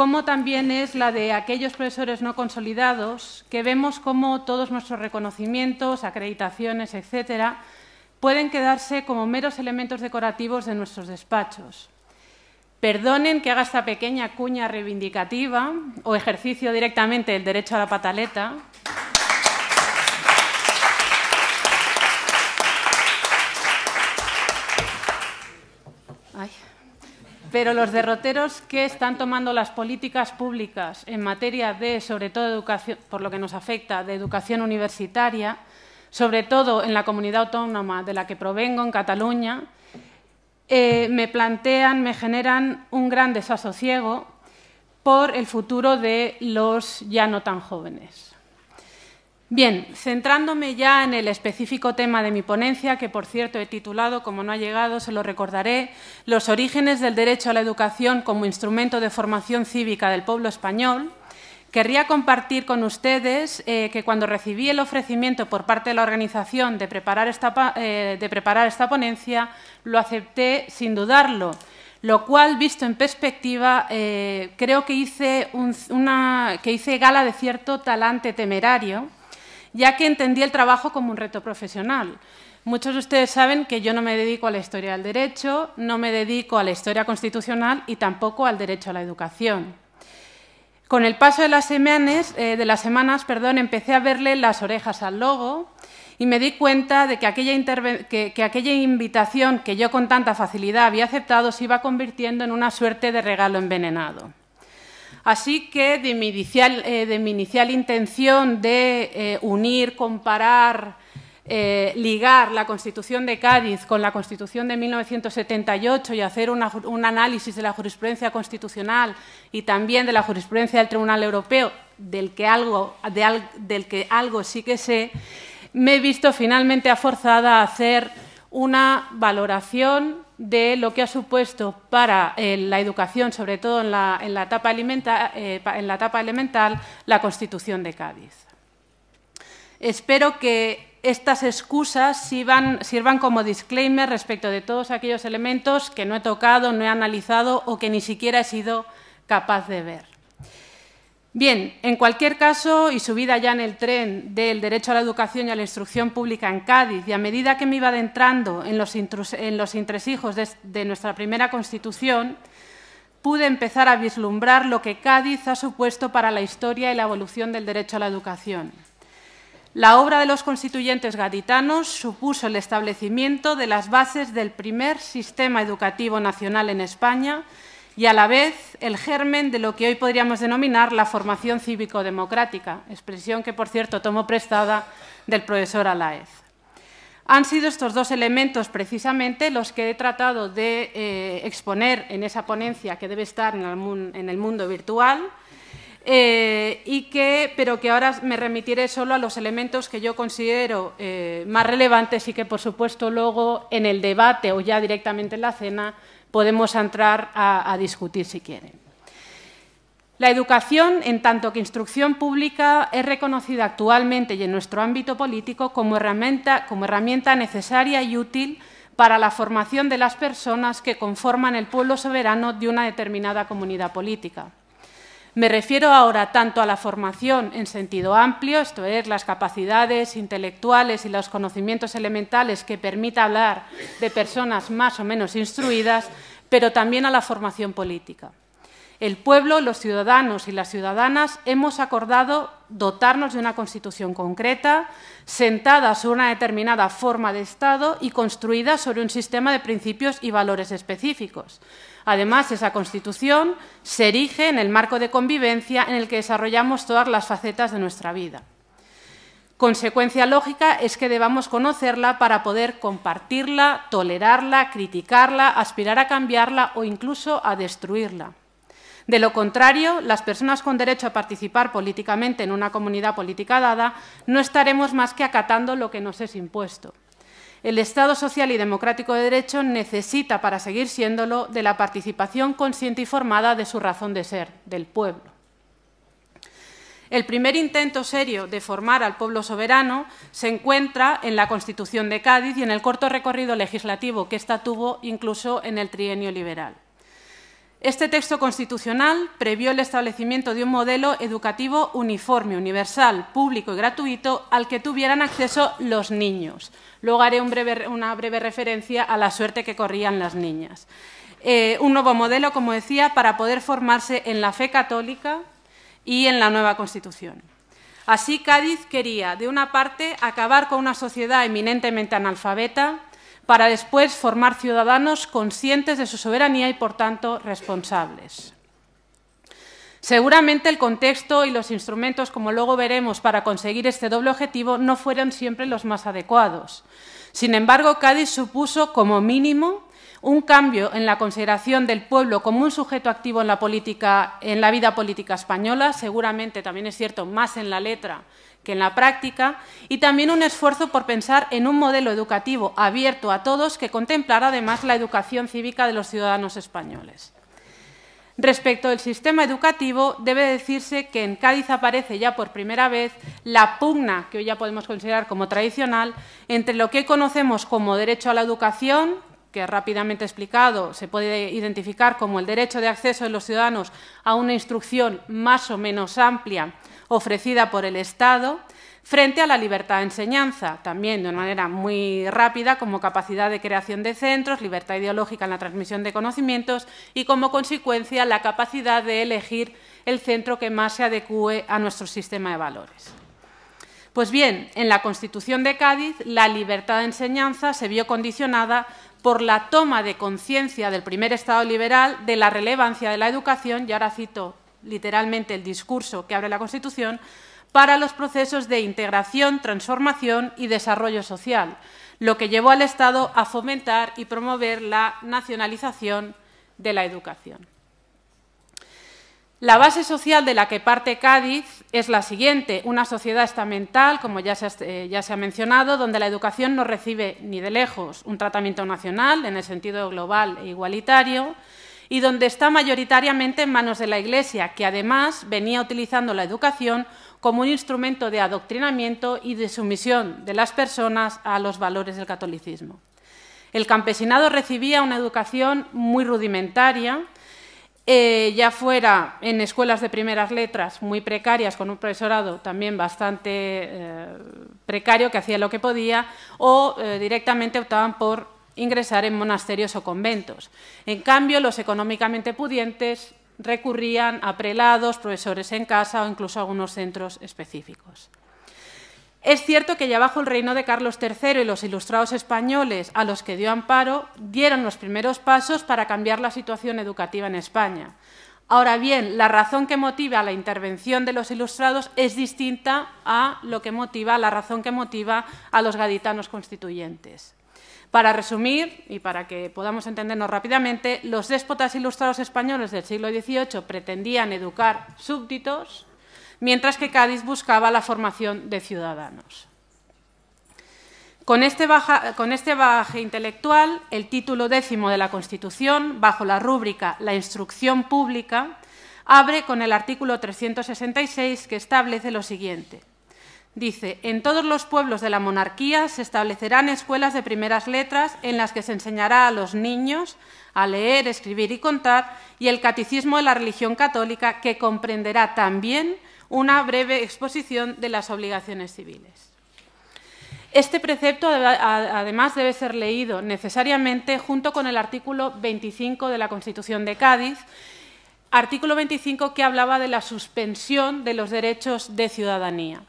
S4: como también es la de aquellos profesores no consolidados, que vemos cómo todos nuestros reconocimientos, acreditaciones, etcétera, pueden quedarse como meros elementos decorativos de nuestros despachos. Perdonen que haga esta pequeña cuña reivindicativa o ejercicio directamente el derecho a la pataleta. Pero los derroteros que están tomando las políticas públicas en materia de, sobre todo, educación, por lo que nos afecta, de educación universitaria, sobre todo en la comunidad autónoma de la que provengo, en Cataluña, eh, me plantean, me generan un gran desasosiego por el futuro de los ya no tan jóvenes. Bien, centrándome ya en el específico tema de mi ponencia, que por cierto he titulado, como no ha llegado, se lo recordaré, Los orígenes del derecho a la educación como instrumento de formación cívica del pueblo español, querría compartir con ustedes eh, que cuando recibí el ofrecimiento por parte de la organización de preparar esta, eh, ponencia, lo acepté sin dudarlo lo cual, visto en perspectiva, eh, creo que hice, que hice gala de cierto talante temerario, ya que entendí el trabajo como un reto profesional. Muchos de ustedes saben que yo no me dedico a la historia del derecho, no me dedico a la historia constitucional y tampoco al derecho a la educación. Con el paso de las semanas, eh, perdón, empecé a verle las orejas al logo y me di cuenta de que aquella invitación que yo con tanta facilidad había aceptado se iba convirtiendo en una suerte de regalo envenenado. Así que de mi inicial, eh, intención de eh, unir, comparar, eh, ligar la Constitución de Cádiz con la Constitución de 1978 y hacer un análisis de la jurisprudencia constitucional y también de la jurisprudencia del Tribunal Europeo, del que algo, del que algo sí que sé, me he visto finalmente aforzada a hacer una valoración de lo que ha supuesto para eh, la educación, sobre todo eh, en la, etapa elemental, la Constitución de Cádiz. Espero que estas excusas sirvan, como disclaimer respecto de todos aquellos elementos que no he tocado, no he analizado o que ni siquiera he sido capaz de ver. Bien, en cualquier caso, y subida ya en el tren del derecho a la educación y a la instrucción pública en Cádiz, y a medida que me iba adentrando en los, en de nuestra primera Constitución, pude empezar a vislumbrar lo que Cádiz ha supuesto para la historia y la evolución del derecho a la educación. La obra de los constituyentes gaditanos supuso el establecimiento de las bases del primer sistema educativo nacional en España, y a la vez el germen de lo que hoy podríamos denominar la formación cívico-democrática, expresión que, por cierto, tomo prestada del profesor Alaez. Han sido estos dos elementos precisamente los que he tratado de eh, exponer en esa ponencia que debe estar en el, mundo, virtual, eh, y que, pero que ahora me remitiré solo a los elementos que yo considero eh, más relevantes y que, por supuesto, luego en el debate o ya directamente en la cena podemos entrar a, discutir si quieren. La educación, en tanto que instrucción pública, es reconocida actualmente y en nuestro ámbito político como herramienta necesaria y útil para la formación de las personas que conforman el pueblo soberano de una determinada comunidad política. Me refiero ahora tanto a la formación en sentido amplio, esto es, las capacidades intelectuales y los conocimientos elementales que permita hablar de personas más o menos instruidas, pero también a la formación política. El pueblo, los ciudadanos y las ciudadanas hemos acordado dotarnos de una constitución concreta, sentada sobre una determinada forma de Estado y construida sobre un sistema de principios y valores específicos. Además, esa constitución se erige en el marco de convivencia en el que desarrollamos todas las facetas de nuestra vida. Consecuencia lógica es que debamos conocerla para poder compartirla, tolerarla, criticarla, aspirar a cambiarla o incluso a destruirla. De lo contrario, las personas con derecho a participar políticamente en una comunidad política dada no estaremos más que acatando lo que nos es impuesto. El Estado social y democrático de derecho necesita, para seguir siéndolo, de la participación consciente y formada de su razón de ser, del pueblo. El primer intento serio de formar al pueblo soberano se encuentra en la Constitución de Cádiz y en el corto recorrido legislativo que esta tuvo incluso en el trienio liberal. Este texto constitucional previó el establecimiento de un modelo educativo uniforme, universal, público y gratuito al que tuvieran acceso los niños. Luego haré una breve referencia a la suerte que corrían las niñas. Eh, un nuevo modelo, como decía, para poder formarse en la fe católica y en la nueva Constitución. Así, Cádiz quería, de una parte, acabar con una sociedad eminentemente analfabeta, para después formar ciudadanos conscientes de su soberanía y, por tanto, responsables. Seguramente el contexto y los instrumentos, como luego veremos, para conseguir este doble objetivo no fueron siempre los más adecuados. Sin embargo, Cádiz supuso, como mínimo, un cambio en la consideración del pueblo como un sujeto activo en la, política, en la vida política española, seguramente también es cierto, más en la letra que en la práctica, y también un esfuerzo por pensar en un modelo educativo abierto a todos que contemplara además la educación cívica de los ciudadanos españoles. Respecto al sistema educativo, debe decirse que en Cádiz aparece ya por primera vez la pugna, que hoy ya podemos considerar como tradicional, entre lo que conocemos como derecho a la educación, que rápidamente explicado se puede identificar como el derecho de acceso de los ciudadanos a una instrucción más o menos amplia ofrecida por el Estado frente a la libertad de enseñanza, también de una manera muy rápida como capacidad de creación de centros, libertad ideológica en la transmisión de conocimientos y como consecuencia la capacidad de elegir el centro que más se adecue a nuestro sistema de valores. Pues bien, en la Constitución de Cádiz la libertad de enseñanza se vio condicionada por la toma de conciencia del primer Estado liberal de la relevancia de la educación, y ahora cito literalmente el discurso que abre la Constitución, para los procesos de integración, transformación y desarrollo social, lo que llevó al Estado a fomentar y promover la nacionalización de la educación. La base social de la que parte Cádiz es la siguiente, una sociedad estamental, como ya se, ha eh, mencionado, donde la educación no recibe ni de lejos un tratamiento nacional en el sentido global e igualitario, y donde está mayoritariamente en manos de la Iglesia, que además venía utilizando la educación como un instrumento de adoctrinamiento y de sumisión de las personas a los valores del catolicismo. El campesinado recibía una educación muy rudimentaria, eh, ya fuera en escuelas de primeras letras muy precarias, con un profesorado también bastante eh, precario que hacía lo que podía, o eh, directamente optaban por ingresar en monasterios o conventos. En cambio, los económicamente pudientes recurrían a prelados, profesores en casa o incluso a algunos centros específicos. Es cierto que ya bajo el reino de Carlos III y los ilustrados españoles a los que dio amparo dieron los primeros pasos para cambiar la situación educativa en España. Ahora bien, la razón que motiva la intervención de los ilustrados es distinta a lo que motiva la razón que motiva a los gaditanos constituyentes. Para resumir y para que podamos entendernos rápidamente, los déspotas ilustrados españoles del siglo XVIII pretendían educar súbditos, mientras que Cádiz buscaba la formación de ciudadanos. Con este, baja, este intelectual, el título décimo de la Constitución, bajo la rúbrica La instrucción pública, abre con el artículo 366 que establece lo siguiente. Dice, en todos los pueblos de la monarquía se establecerán escuelas de primeras letras en las que se enseñará a los niños a leer, escribir y contar y el catecismo de la religión católica que comprenderá también una breve exposición de las obligaciones civiles. Este precepto además debe ser leído necesariamente junto con el artículo 25 de la Constitución de Cádiz, artículo 25 que hablaba de la suspensión de los derechos de ciudadanía.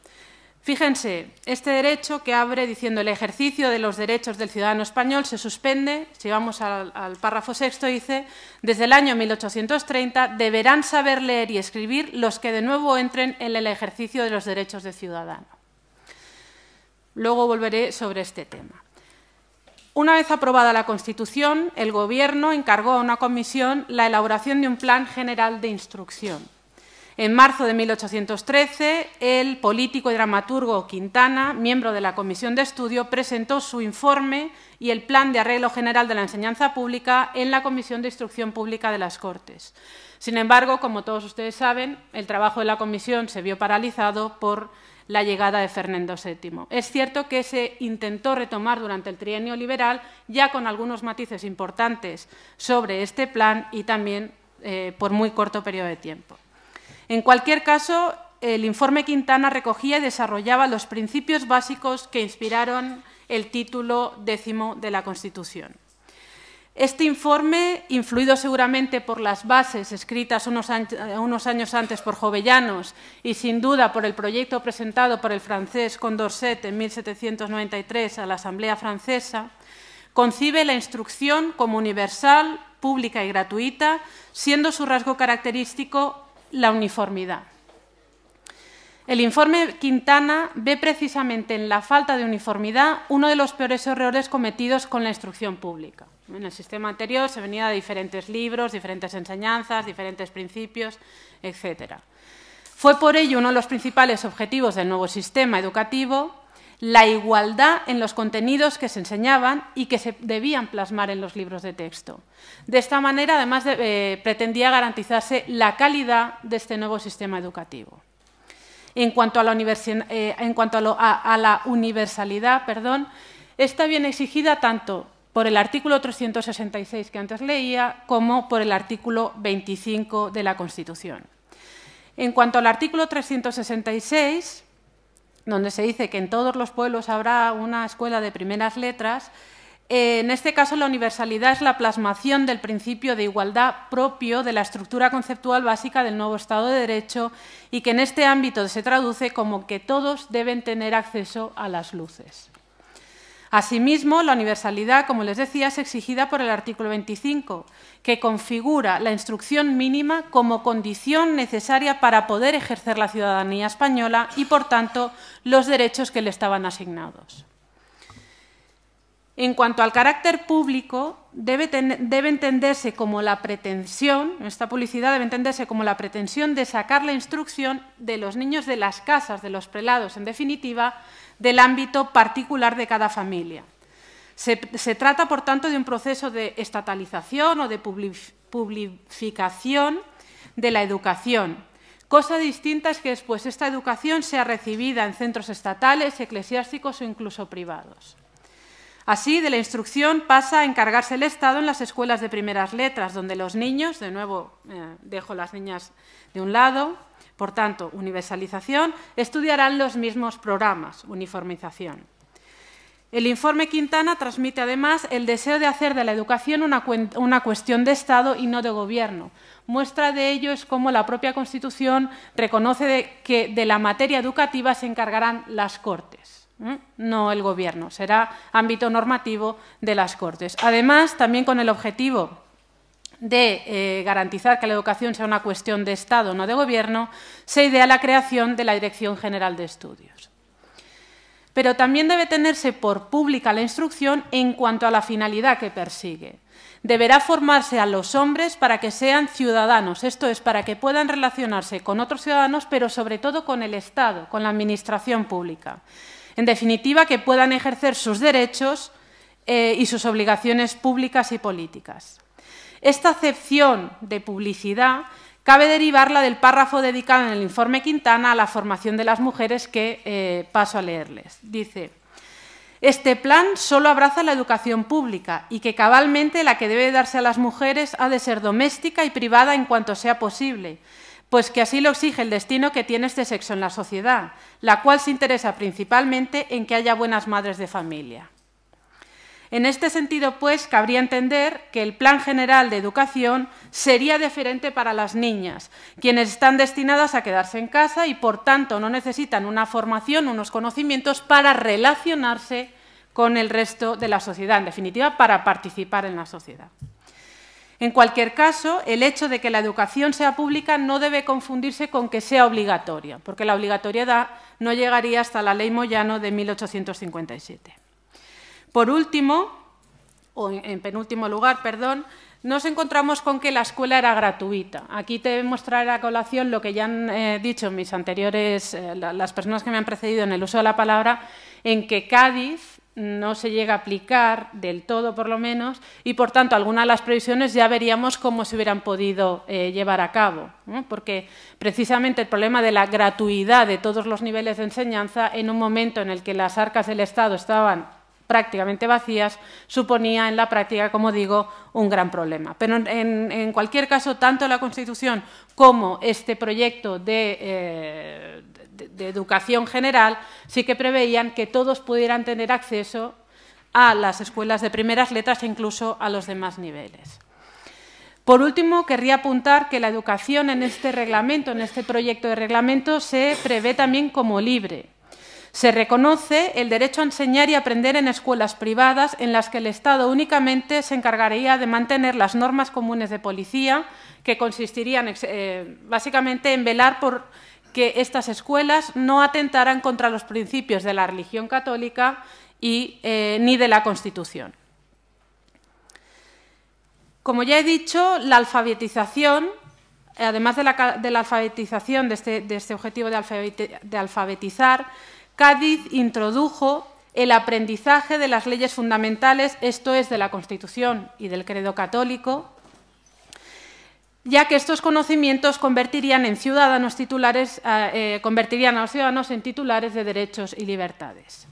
S4: Fíjense, este derecho que abre diciendo el ejercicio de los derechos del ciudadano español se suspende, si vamos al, párrafo sexto, dice, desde el año 1830 deberán saber leer y escribir los que de nuevo entren en el ejercicio de los derechos de ciudadano. Luego volveré sobre este tema. Una vez aprobada la Constitución, el Gobierno encargó a una comisión la elaboración de un plan general de instrucción en marzo de 1813, el político y dramaturgo Quintana, miembro de la Comisión de Estudio, presentó su informe y el Plan de Arreglo General de la Enseñanza Pública en la Comisión de Instrucción Pública de las Cortes. Sin embargo, como todos ustedes saben, el trabajo de la Comisión se vio paralizado por la llegada de Fernando VII. Es cierto que se intentó retomar durante el trienio liberal, ya con algunos matices importantes sobre este plan y también eh, por muy corto periodo de tiempo. En cualquier caso, el informe Quintana recogía y desarrollaba los principios básicos que inspiraron el título décimo de la Constitución. Este informe, influido seguramente por las bases escritas unos, años antes por Jovellanos y sin duda por el proyecto presentado por el francés Condorcet en 1793 a la Asamblea Francesa, concibe la instrucción como universal, pública y gratuita, siendo su rasgo característico la uniformidad. El informe Quintana ve precisamente en la falta de uniformidad uno de los peores errores cometidos con la instrucción pública. En el sistema anterior se venía de diferentes libros, diferentes enseñanzas, diferentes principios, etc. Fue por ello uno de los principales objetivos del nuevo sistema educativo la igualdad en los contenidos que se enseñaban y que se debían plasmar en los libros de texto. De esta manera, además, eh, pretendía garantizarse la calidad de este nuevo sistema educativo. En cuanto a la, eh, a la universalidad, perdón, está bien exigida tanto por el artículo 366 que antes leía, como por el artículo 25 de la Constitución. En cuanto al artículo 366, donde se dice que en todos los pueblos habrá una escuela de primeras letras, eh, en este caso la universalidad es la plasmación del principio de igualdad propio de la estructura conceptual básica del nuevo Estado de Derecho y que en este ámbito se traduce como que todos deben tener acceso a las luces. Asimismo, la universalidad, como les decía, es exigida por el artículo 25, que configura la instrucción mínima como condición necesaria para poder ejercer la ciudadanía española y, por tanto, los derechos que le estaban asignados. En cuanto al carácter público, debe, entenderse como la pretensión, esta publicidad debe entenderse como la pretensión de sacar la instrucción de los niños de las casas, de los prelados, en definitiva, del ámbito particular de cada familia. Se, trata, por tanto, de un proceso de estatalización o de publificación de la educación. Cosa distinta es que después esta educación sea recibida en centros estatales, eclesiásticos o incluso privados. Así, de la instrucción pasa a encargarse el Estado en las escuelas de primeras letras, donde los niños, de nuevo eh, dejo las niñas de un lado, por tanto, universalización, estudiarán los mismos programas, uniformización. El informe Quintana transmite además el deseo de hacer de la educación una, cuestión de Estado y no de Gobierno. Muestra de ello es cómo la propia Constitución reconoce que de la materia educativa se encargarán las Cortes, no el Gobierno. Será ámbito normativo de las Cortes. Además, también con el objetivo de eh, garantizar que la educación sea una cuestión de Estado, no de Gobierno, se idea la creación de la Dirección General de Estudios. Pero también debe tenerse por pública la instrucción en cuanto a la finalidad que persigue. Deberá formarse a los hombres para que sean ciudadanos, esto es, para que puedan relacionarse con otros ciudadanos, pero sobre todo con el Estado, con la Administración pública. En definitiva, que puedan ejercer sus derechos eh, y sus obligaciones públicas y políticas. Esta acepción de publicidad cabe derivarla del párrafo dedicado en el informe Quintana a la formación de las mujeres que eh, paso a leerles. Dice, este plan solo abraza la educación pública y que cabalmente la que debe darse a las mujeres ha de ser doméstica y privada en cuanto sea posible, pues que así lo exige el destino que tiene este sexo en la sociedad, la cual se interesa principalmente en que haya buenas madres de familia. En este sentido, pues, cabría entender que el Plan General de Educación sería diferente para las niñas, quienes están destinadas a quedarse en casa y, por tanto, no necesitan una formación, unos conocimientos para relacionarse con el resto de la sociedad, en definitiva, para participar en la sociedad. En cualquier caso, el hecho de que la educación sea pública no debe confundirse con que sea obligatoria, porque la obligatoriedad no llegaría hasta la Ley Moyano de 1857. Por último, o en penúltimo lugar, perdón, nos encontramos con que la escuela era gratuita. Aquí te voy a colación lo que ya han eh, dicho mis anteriores, eh, las personas que me han precedido en el uso de la palabra, en que Cádiz no se llega a aplicar del todo, por lo menos, y por tanto algunas de las previsiones ya veríamos cómo se hubieran podido eh, llevar a cabo, porque precisamente el problema de la gratuidad de todos los niveles de enseñanza en un momento en el que las arcas del Estado estaban prácticamente vacías, suponía en la práctica, como digo, un gran problema. Pero en, cualquier caso, tanto la Constitución como este proyecto eh, de, educación general sí que preveían que todos pudieran tener acceso a las escuelas de primeras letras e incluso a los demás niveles. Por último, querría apuntar que la educación en este reglamento, en este proyecto de reglamento, se prevé también como libre. Se reconoce el derecho a enseñar y aprender en escuelas privadas en las que el Estado únicamente se encargaría de mantener las normas comunes de policía, que consistirían eh, básicamente en velar por que estas escuelas no atentaran contra los principios de la religión católica eh, ni de la Constitución. Como ya he dicho, la alfabetización, además de la, alfabetización, este, de este, objetivo de alfabetizar, Cádiz introdujo el aprendizaje de las leyes fundamentales, esto es, de la Constitución y del credo católico, ya que estos conocimientos convertirían, eh, eh, convertirían a los ciudadanos en titulares de derechos y libertades.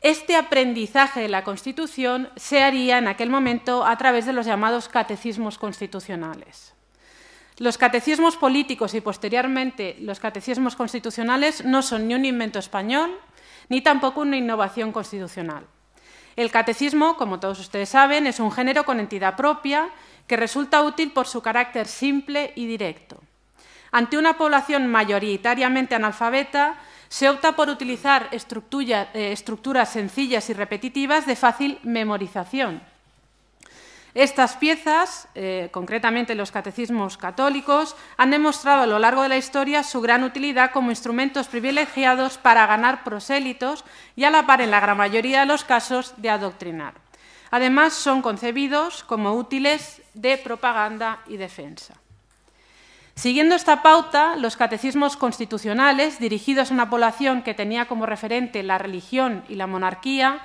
S4: Este aprendizaje de la Constitución se haría en aquel momento a través de los llamados catecismos constitucionales. Los catecismos políticos y posteriormente los catecismos constitucionales no son ni un invento español ni tampoco una innovación constitucional. El catecismo, como todos ustedes saben, es un género con entidad propia que resulta útil por su carácter simple y directo. Ante una población mayoritariamente analfabeta, se opta por utilizar eh, estructuras sencillas y repetitivas de fácil memorización estas piezas, eh, concretamente los catecismos católicos, han demostrado a lo largo de la historia su gran utilidad como instrumentos privilegiados para ganar prosélitos y a la par, en la gran mayoría de los casos, de adoctrinar. Además, son concebidos como útiles de propaganda y defensa. Siguiendo esta pauta, los catecismos constitucionales, dirigidos a una población que tenía como referente la religión y la monarquía,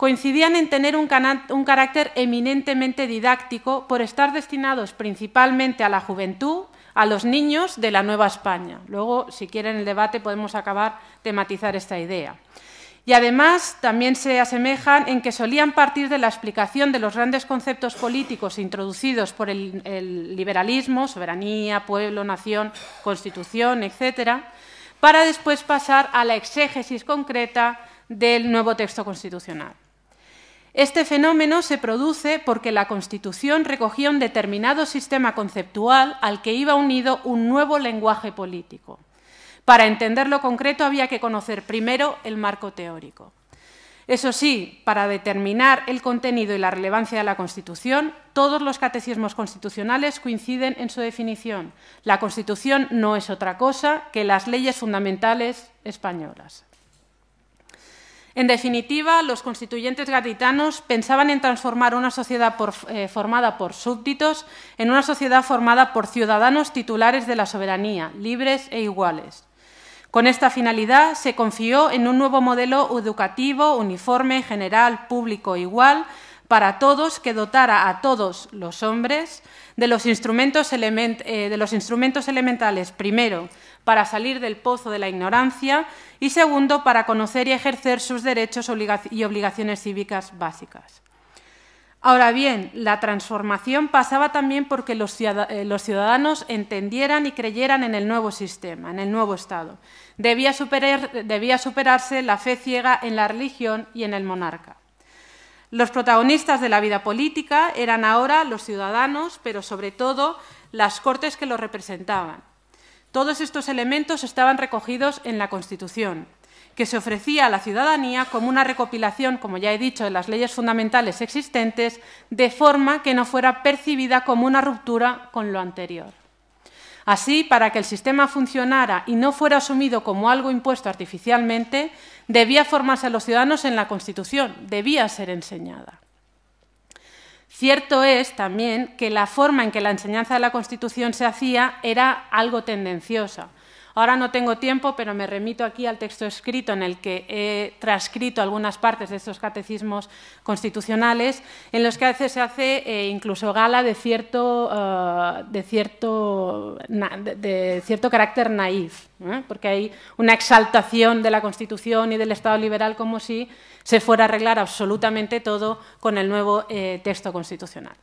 S4: coincidían en tener un, carácter eminentemente didáctico por estar destinados principalmente a la juventud, a los niños de la Nueva España. Luego, si quieren el debate, podemos acabar de esta idea. Y además también se asemejan en que solían partir de la explicación de los grandes conceptos políticos introducidos por el, el liberalismo, soberanía, pueblo, nación, constitución, etc., para después pasar a la exégesis concreta del nuevo texto constitucional. Este fenómeno se produce porque la Constitución recogía un determinado sistema conceptual al que iba unido un nuevo lenguaje político. Para entender lo concreto había que conocer primero el marco teórico. Eso sí, para determinar el contenido y la relevancia de la Constitución, todos los catecismos constitucionales coinciden en su definición. La Constitución no es otra cosa que las leyes fundamentales españolas. En definitiva, los constituyentes gaditanos pensaban en transformar una sociedad eh, formada por súbditos en una sociedad formada por ciudadanos titulares de la soberanía, libres e iguales. Con esta finalidad se confió en un nuevo modelo educativo, uniforme, general, público, igual, para todos que dotara a todos los hombres de los instrumentos eh, elementales, primero, para salir del pozo de la ignorancia y segundo, para conocer y ejercer sus derechos y obligaciones cívicas básicas. Ahora bien, la transformación pasaba también porque eh, los ciudadanos entendieran y creyeran en el nuevo sistema, en el nuevo Estado. Debía, debía, superarse la fe ciega en la religión y en el monarca. Los protagonistas de la vida política eran ahora los ciudadanos, pero sobre todo las cortes que los representaban. Todos estos elementos estaban recogidos en la Constitución, que se ofrecía a la ciudadanía como una recopilación, como ya he dicho, de las leyes fundamentales existentes, de forma que no fuera percibida como una ruptura con lo anterior. Así, para que el sistema funcionara y no fuera asumido como algo impuesto artificialmente, debía formarse a los ciudadanos en la Constitución, debía ser enseñada. Cierto es también que la forma en que la enseñanza de la Constitución se hacía era algo tendenciosa. Ahora no tengo tiempo, pero me remito aquí al texto escrito en el que he transcrito algunas partes de estos catecismos constitucionales, en los que a veces se hace eh, incluso gala de cierto, eh, carácter naif, ¿eh? porque hay una exaltación de la Constitución y del Estado liberal como si se fuera a arreglar absolutamente todo con el nuevo eh, texto constitucional.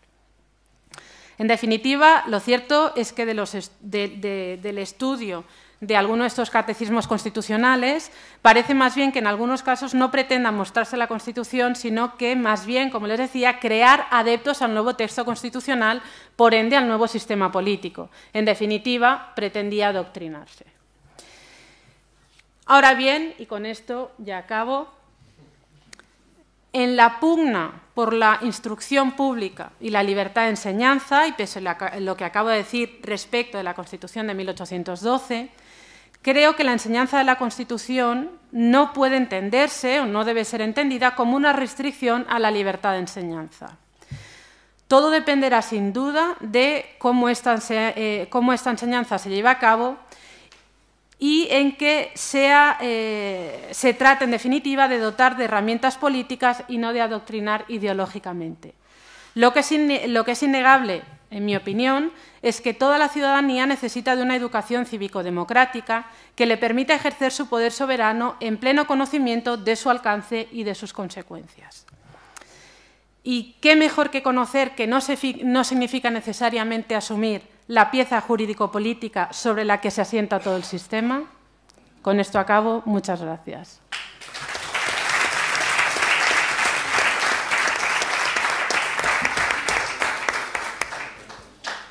S4: En definitiva, lo cierto es que de los del estudio de algunos de estos catecismos constitucionales, parece más bien que en algunos casos no pretendan mostrarse la Constitución, sino que más bien, como les decía, crear adeptos al nuevo texto constitucional, por ende al nuevo sistema político. En definitiva, pretendía adoctrinarse. Ahora bien, y con esto ya acabo, en la pugna por la instrucción pública y la libertad de enseñanza, y pese a lo que acabo de decir respecto de la Constitución de 1812, creo que la enseñanza de la Constitución no puede entenderse o no debe ser entendida como una restricción a la libertad de enseñanza. Todo dependerá, sin duda, de cómo esta, eh, esta enseñanza se lleva a cabo y en que eh, se trata, en definitiva, de dotar de herramientas políticas y no de adoctrinar ideológicamente. Lo que es, innegable, en mi opinión, es que toda la ciudadanía necesita de una educación cívico-democrática que le permita ejercer su poder soberano en pleno conocimiento de su alcance y de sus consecuencias. Y qué mejor que conocer que no significa necesariamente asumir la pieza jurídico-política sobre la que se asienta todo el sistema. Con esto acabo. Muchas gracias.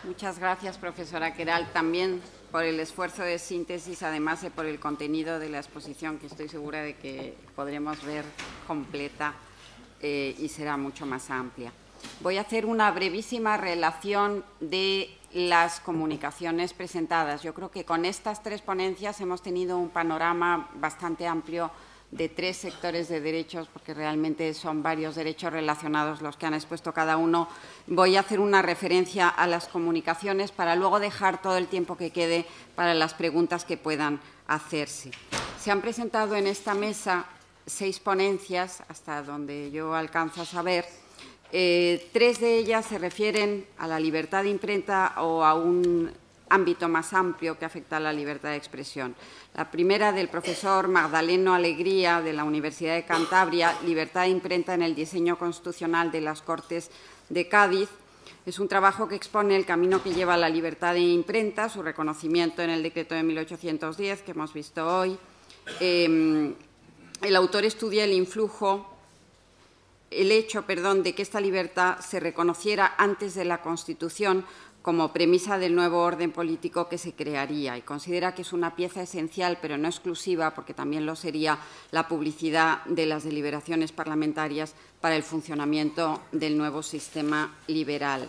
S1: Muchas gracias, profesora Queral, también por el esfuerzo de síntesis, además de por el contenido de la exposición, que estoy segura de que podremos ver completa eh, y será mucho más amplia. Voy a hacer una brevísima relación de las comunicaciones presentadas. Yo creo que con estas tres ponencias hemos tenido un panorama bastante amplio de tres sectores de derechos, porque realmente son varios derechos relacionados los que han expuesto cada uno. Voy a hacer una referencia a las comunicaciones para luego dejar todo el tiempo que quede para las preguntas que puedan hacerse. Se han presentado en esta mesa seis ponencias, hasta donde yo alcanzo a saber, eh, tres de ellas se refieren a la libertad de imprenta o a un ámbito más amplio que afecta a la libertad de expresión. La primera del profesor Magdaleno Alegría de la Universidad de Cantabria, Libertad de imprenta en el diseño constitucional de las Cortes de Cádiz. Es un trabajo que expone el camino que lleva a la libertad de imprenta, su reconocimiento en el decreto de 1810 que hemos visto hoy. Em, el autor estudia el influjo el hecho perdón, de que esta libertad se reconociera antes de la Constitución como premisa del nuevo orden político que se crearía y considera que es una pieza esencial, pero no exclusiva, porque también lo sería la publicidad de las deliberaciones parlamentarias para el funcionamiento del nuevo sistema liberal.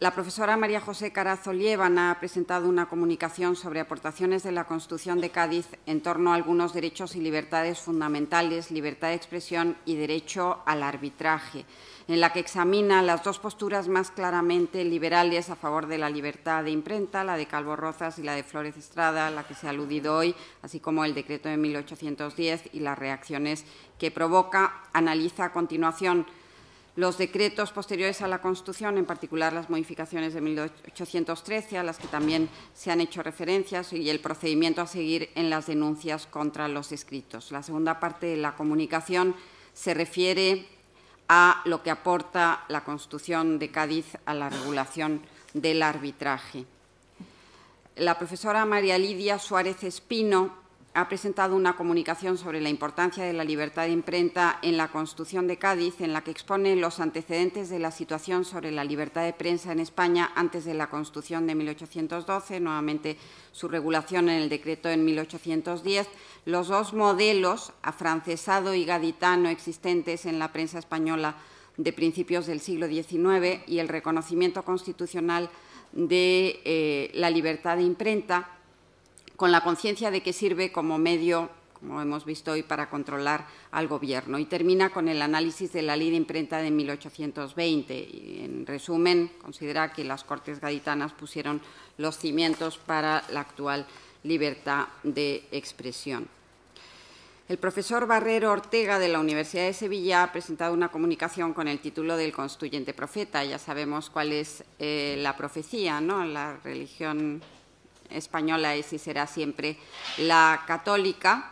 S1: La profesora María José Carazo Liébana ha presentado una comunicación sobre aportaciones de la Constitución de Cádiz en torno a algunos derechos y libertades fundamentales, libertad de expresión y derecho al arbitraje, en la que examina las dos posturas más claramente liberales a favor de la libertad de imprenta, la de Calvo Rozas y la de Flores Estrada, la que se ha aludido hoy, así como el decreto de 1810 y las reacciones que provoca. Analiza a continuación los decretos posteriores a la Constitución, en particular las modificaciones de 1813, a las que también se han hecho referencias, y el procedimiento a seguir en las denuncias contra los escritos. La segunda parte de la comunicación se refiere a lo que aporta la Constitución de Cádiz a la regulación del arbitraje. La profesora María Lidia Suárez Espino ha presentado una comunicación sobre la importancia de la libertad de imprenta en la Constitución de Cádiz, en la que expone los antecedentes de la situación sobre la libertad de prensa en España antes de la Constitución de 1812, nuevamente su regulación en el decreto en 1810, los dos modelos, afrancesado y gaditano, existentes en la prensa española de principios del siglo XIX y el reconocimiento constitucional de eh, la libertad de imprenta, con la conciencia de que sirve como medio como hemos visto hoy, para controlar al Gobierno. Y termina con el análisis de la ley de imprenta de 1820. en resumen, considera que las Cortes gaditanas pusieron los cimientos para la actual libertad de expresión. El profesor Barrero Ortega de la Universidad de Sevilla ha presentado una comunicación con el título del constituyente profeta. Ya sabemos cuál es eh, la profecía, ¿no? La religión española es y será siempre la católica,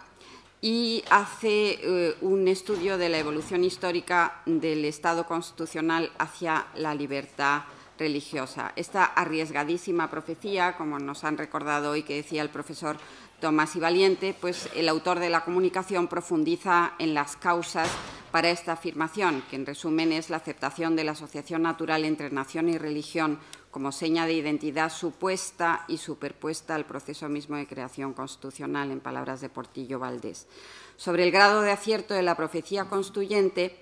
S1: y hace eh, un estudio de la evolución histórica del Estado constitucional hacia la libertad religiosa. Esta arriesgadísima profecía, como nos han recordado hoy que decía el profesor Tomás y Valiente, pues el autor de la comunicación profundiza en las causas para esta afirmación, que en resumen es la aceptación de la asociación natural entre nación y religión como seña de identidad supuesta y superpuesta al proceso mismo de creación constitucional, en palabras de Portillo Valdés. Sobre el grado de acierto de la profecía constituyente,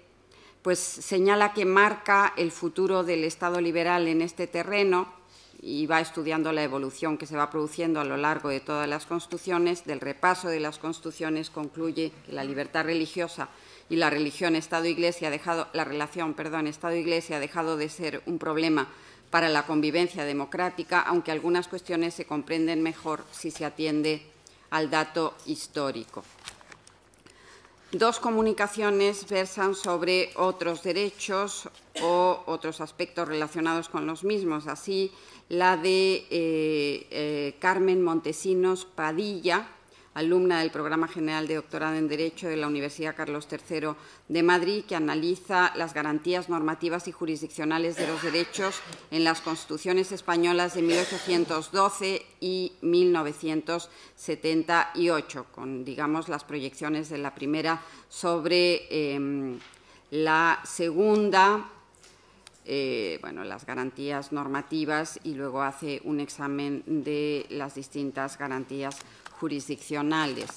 S1: pues señala que marca el futuro del Estado liberal en este terreno y va estudiando la evolución que se va produciendo a lo largo de todas las constituciones. Del repaso de las constituciones concluye que la libertad religiosa y la religión Estado-Iglesia ha dejado la relación, perdón, Estado-Iglesia ha dejado de ser un problema para la convivencia democrática, aunque algunas cuestiones se comprenden mejor si se atiende al dato histórico. Dos comunicaciones versan sobre otros derechos o otros aspectos relacionados con los mismos, así la de eh, eh, Carmen Montesinos Padilla, alumna del Programa General de Doctorado en Derecho de la Universidad Carlos III de Madrid, que analiza las garantías normativas y jurisdiccionales de los derechos en las constituciones españolas de 1812 y 1978, con, digamos, las proyecciones de la primera sobre em, la segunda. Eh, las garantías normativas y luego hace un examen de las distintas garantías jurisdiccionales.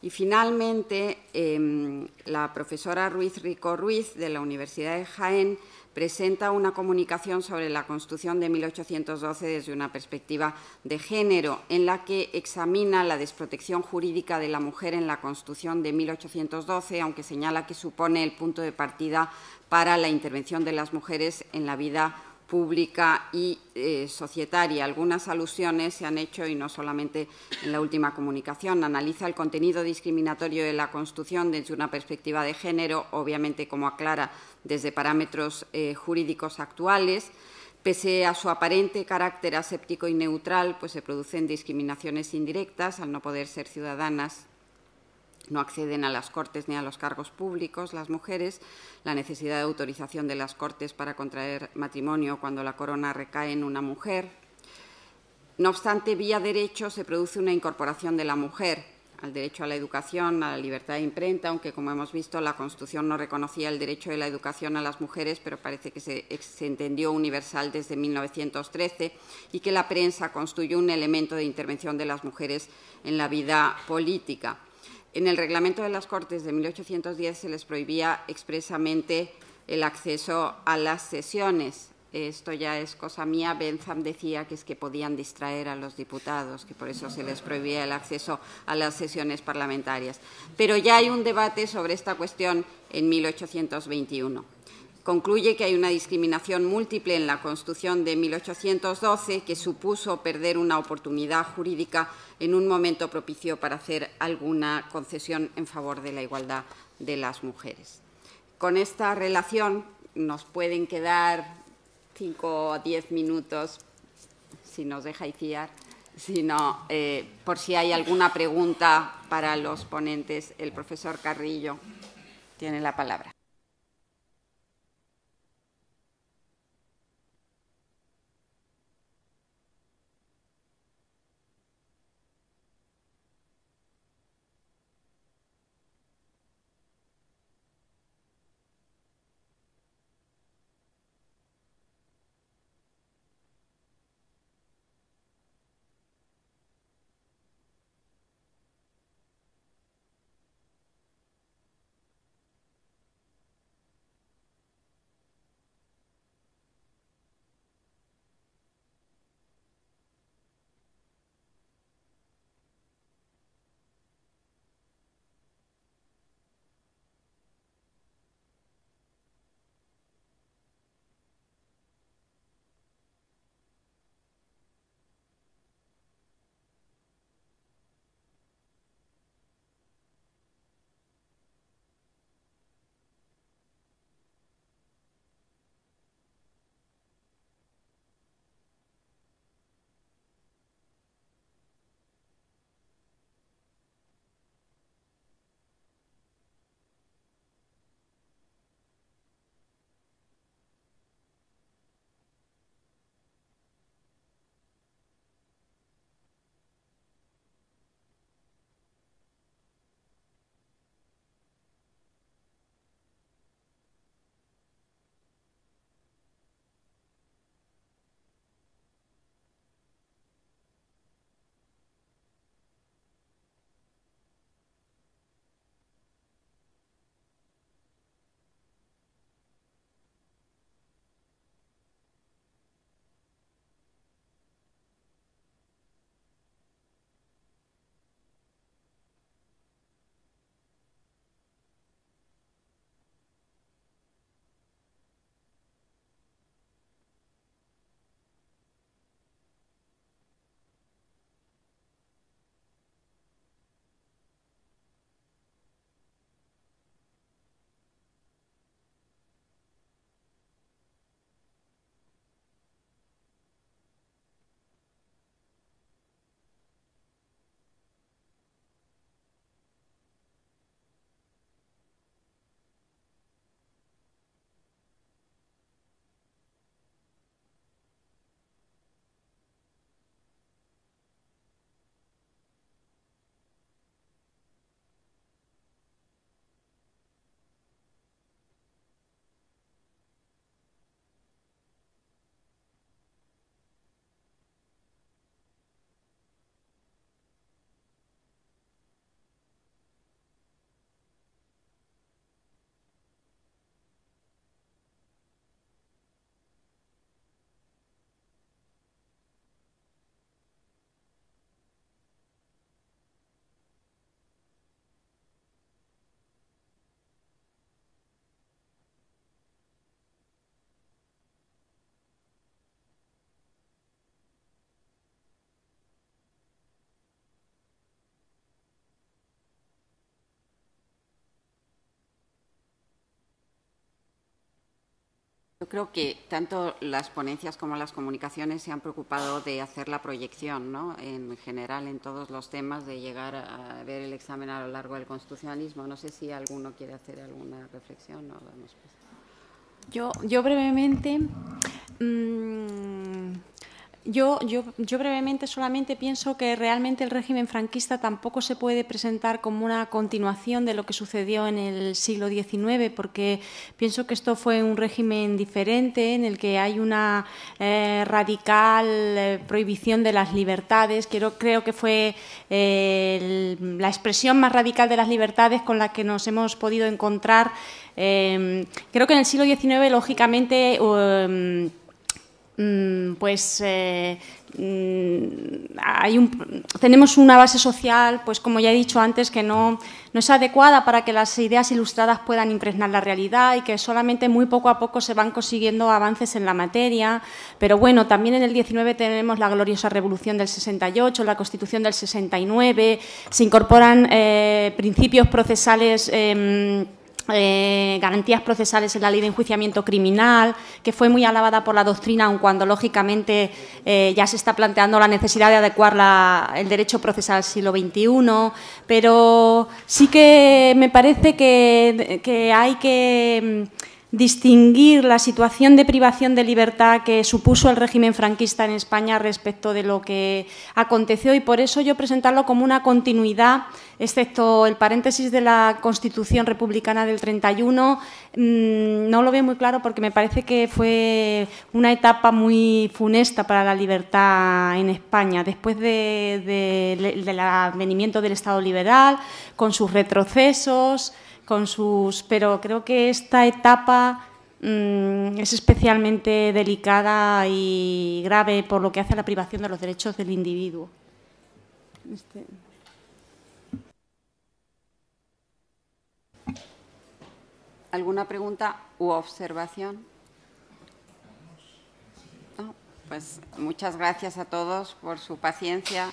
S1: Y finalmente, em, la profesora Ruiz Rico Ruiz de la Universidad de Jaén presenta una comunicación sobre la Constitución de 1812 desde una perspectiva de género, en la que examina la desprotección jurídica de la mujer en la Constitución de 1812, aunque señala que supone el punto de partida para la intervención de las mujeres en la vida pública y eh, societaria. Algunas alusiones se han hecho, y no solamente en la última comunicación, analiza el contenido discriminatorio de la Constitución desde una perspectiva de género, obviamente, como aclara, desde parámetros eh, jurídicos actuales. Pese a su aparente carácter aséptico y neutral, pues se producen discriminaciones indirectas al no poder ser ciudadanas no acceden a las Cortes ni a los cargos públicos las mujeres. La necesidad de autorización de las Cortes para contraer matrimonio cuando la corona recae en una mujer. No obstante, vía derecho se produce una incorporación de la mujer al derecho a la educación, a la libertad de imprenta, aunque, como hemos visto, la Constitución no reconocía el derecho de la educación a las mujeres, pero parece que se, entendió universal desde 1913 y que la prensa construyó un elemento de intervención de las mujeres en la vida política. En el reglamento de las Cortes de 1810 se les prohibía expresamente el acceso a las sesiones. Esto ya es cosa mía. Benzam decía que es que podían distraer a los diputados, que por eso se les prohibía el acceso a las sesiones parlamentarias. Pero ya hay un debate sobre esta cuestión en 1821 concluye que hay una discriminación múltiple en la Constitución de 1812 que supuso perder una oportunidad jurídica en un momento propicio para hacer alguna concesión en favor de la igualdad de las mujeres. Con esta relación nos pueden quedar cinco o diez minutos, si nos deja iniciar, sino eh, por si hay alguna pregunta para los ponentes. El profesor Carrillo tiene la palabra. Yo creo que tanto las ponencias como las comunicaciones se han preocupado de hacer la proyección, ¿no? En general, en todos los temas, de llegar a ver el examen a lo largo del constitucionalismo. No sé si alguno quiere hacer alguna reflexión. ¿no?
S3: yo, yo brevemente. Mm, yo, brevemente solamente pienso que realmente el régimen franquista tampoco se puede presentar como una continuación de lo que sucedió en el siglo XIX, porque pienso que esto fue un régimen diferente en el que hay una eh, radical eh, prohibición de las libertades. creo que fue eh, la expresión más radical de las libertades con la que nos hemos podido encontrar. creo que en el siglo XIX, lógicamente, em, Mm, pues eh, mm, hay un, tenemos una base social, pues como ya he dicho antes, que no, no, es adecuada para que las ideas ilustradas puedan impregnar la realidad y que solamente muy poco a poco se van consiguiendo avances en la materia. Pero bueno, también en el 19 tenemos la gloriosa revolución del 68, la constitución del 69, se incorporan eh, principios procesales. Em, eh, garantías procesales en la ley de enjuiciamiento criminal, que fue muy alabada por la doctrina, aun cuando lógicamente eh, ya se está planteando la necesidad de adecuar el derecho procesal al siglo XXI, pero sí que me parece que hay que distinguir la situación de privación de libertad que supuso el régimen franquista en España respecto de lo que aconteció y por eso yo presentarlo como una continuidad, excepto el paréntesis de la Constitución Republicana del 31, mm, no lo veo muy claro porque me parece que fue una etapa muy funesta para la libertad en España, después del advenimiento del Estado liberal, con sus retrocesos con sus. Pero creo que esta etapa mm, es especialmente delicada y grave por lo que hace a la privación de los derechos del individuo.
S1: Este. ¿Alguna pregunta u observación? pues muchas gracias a todos por su paciencia.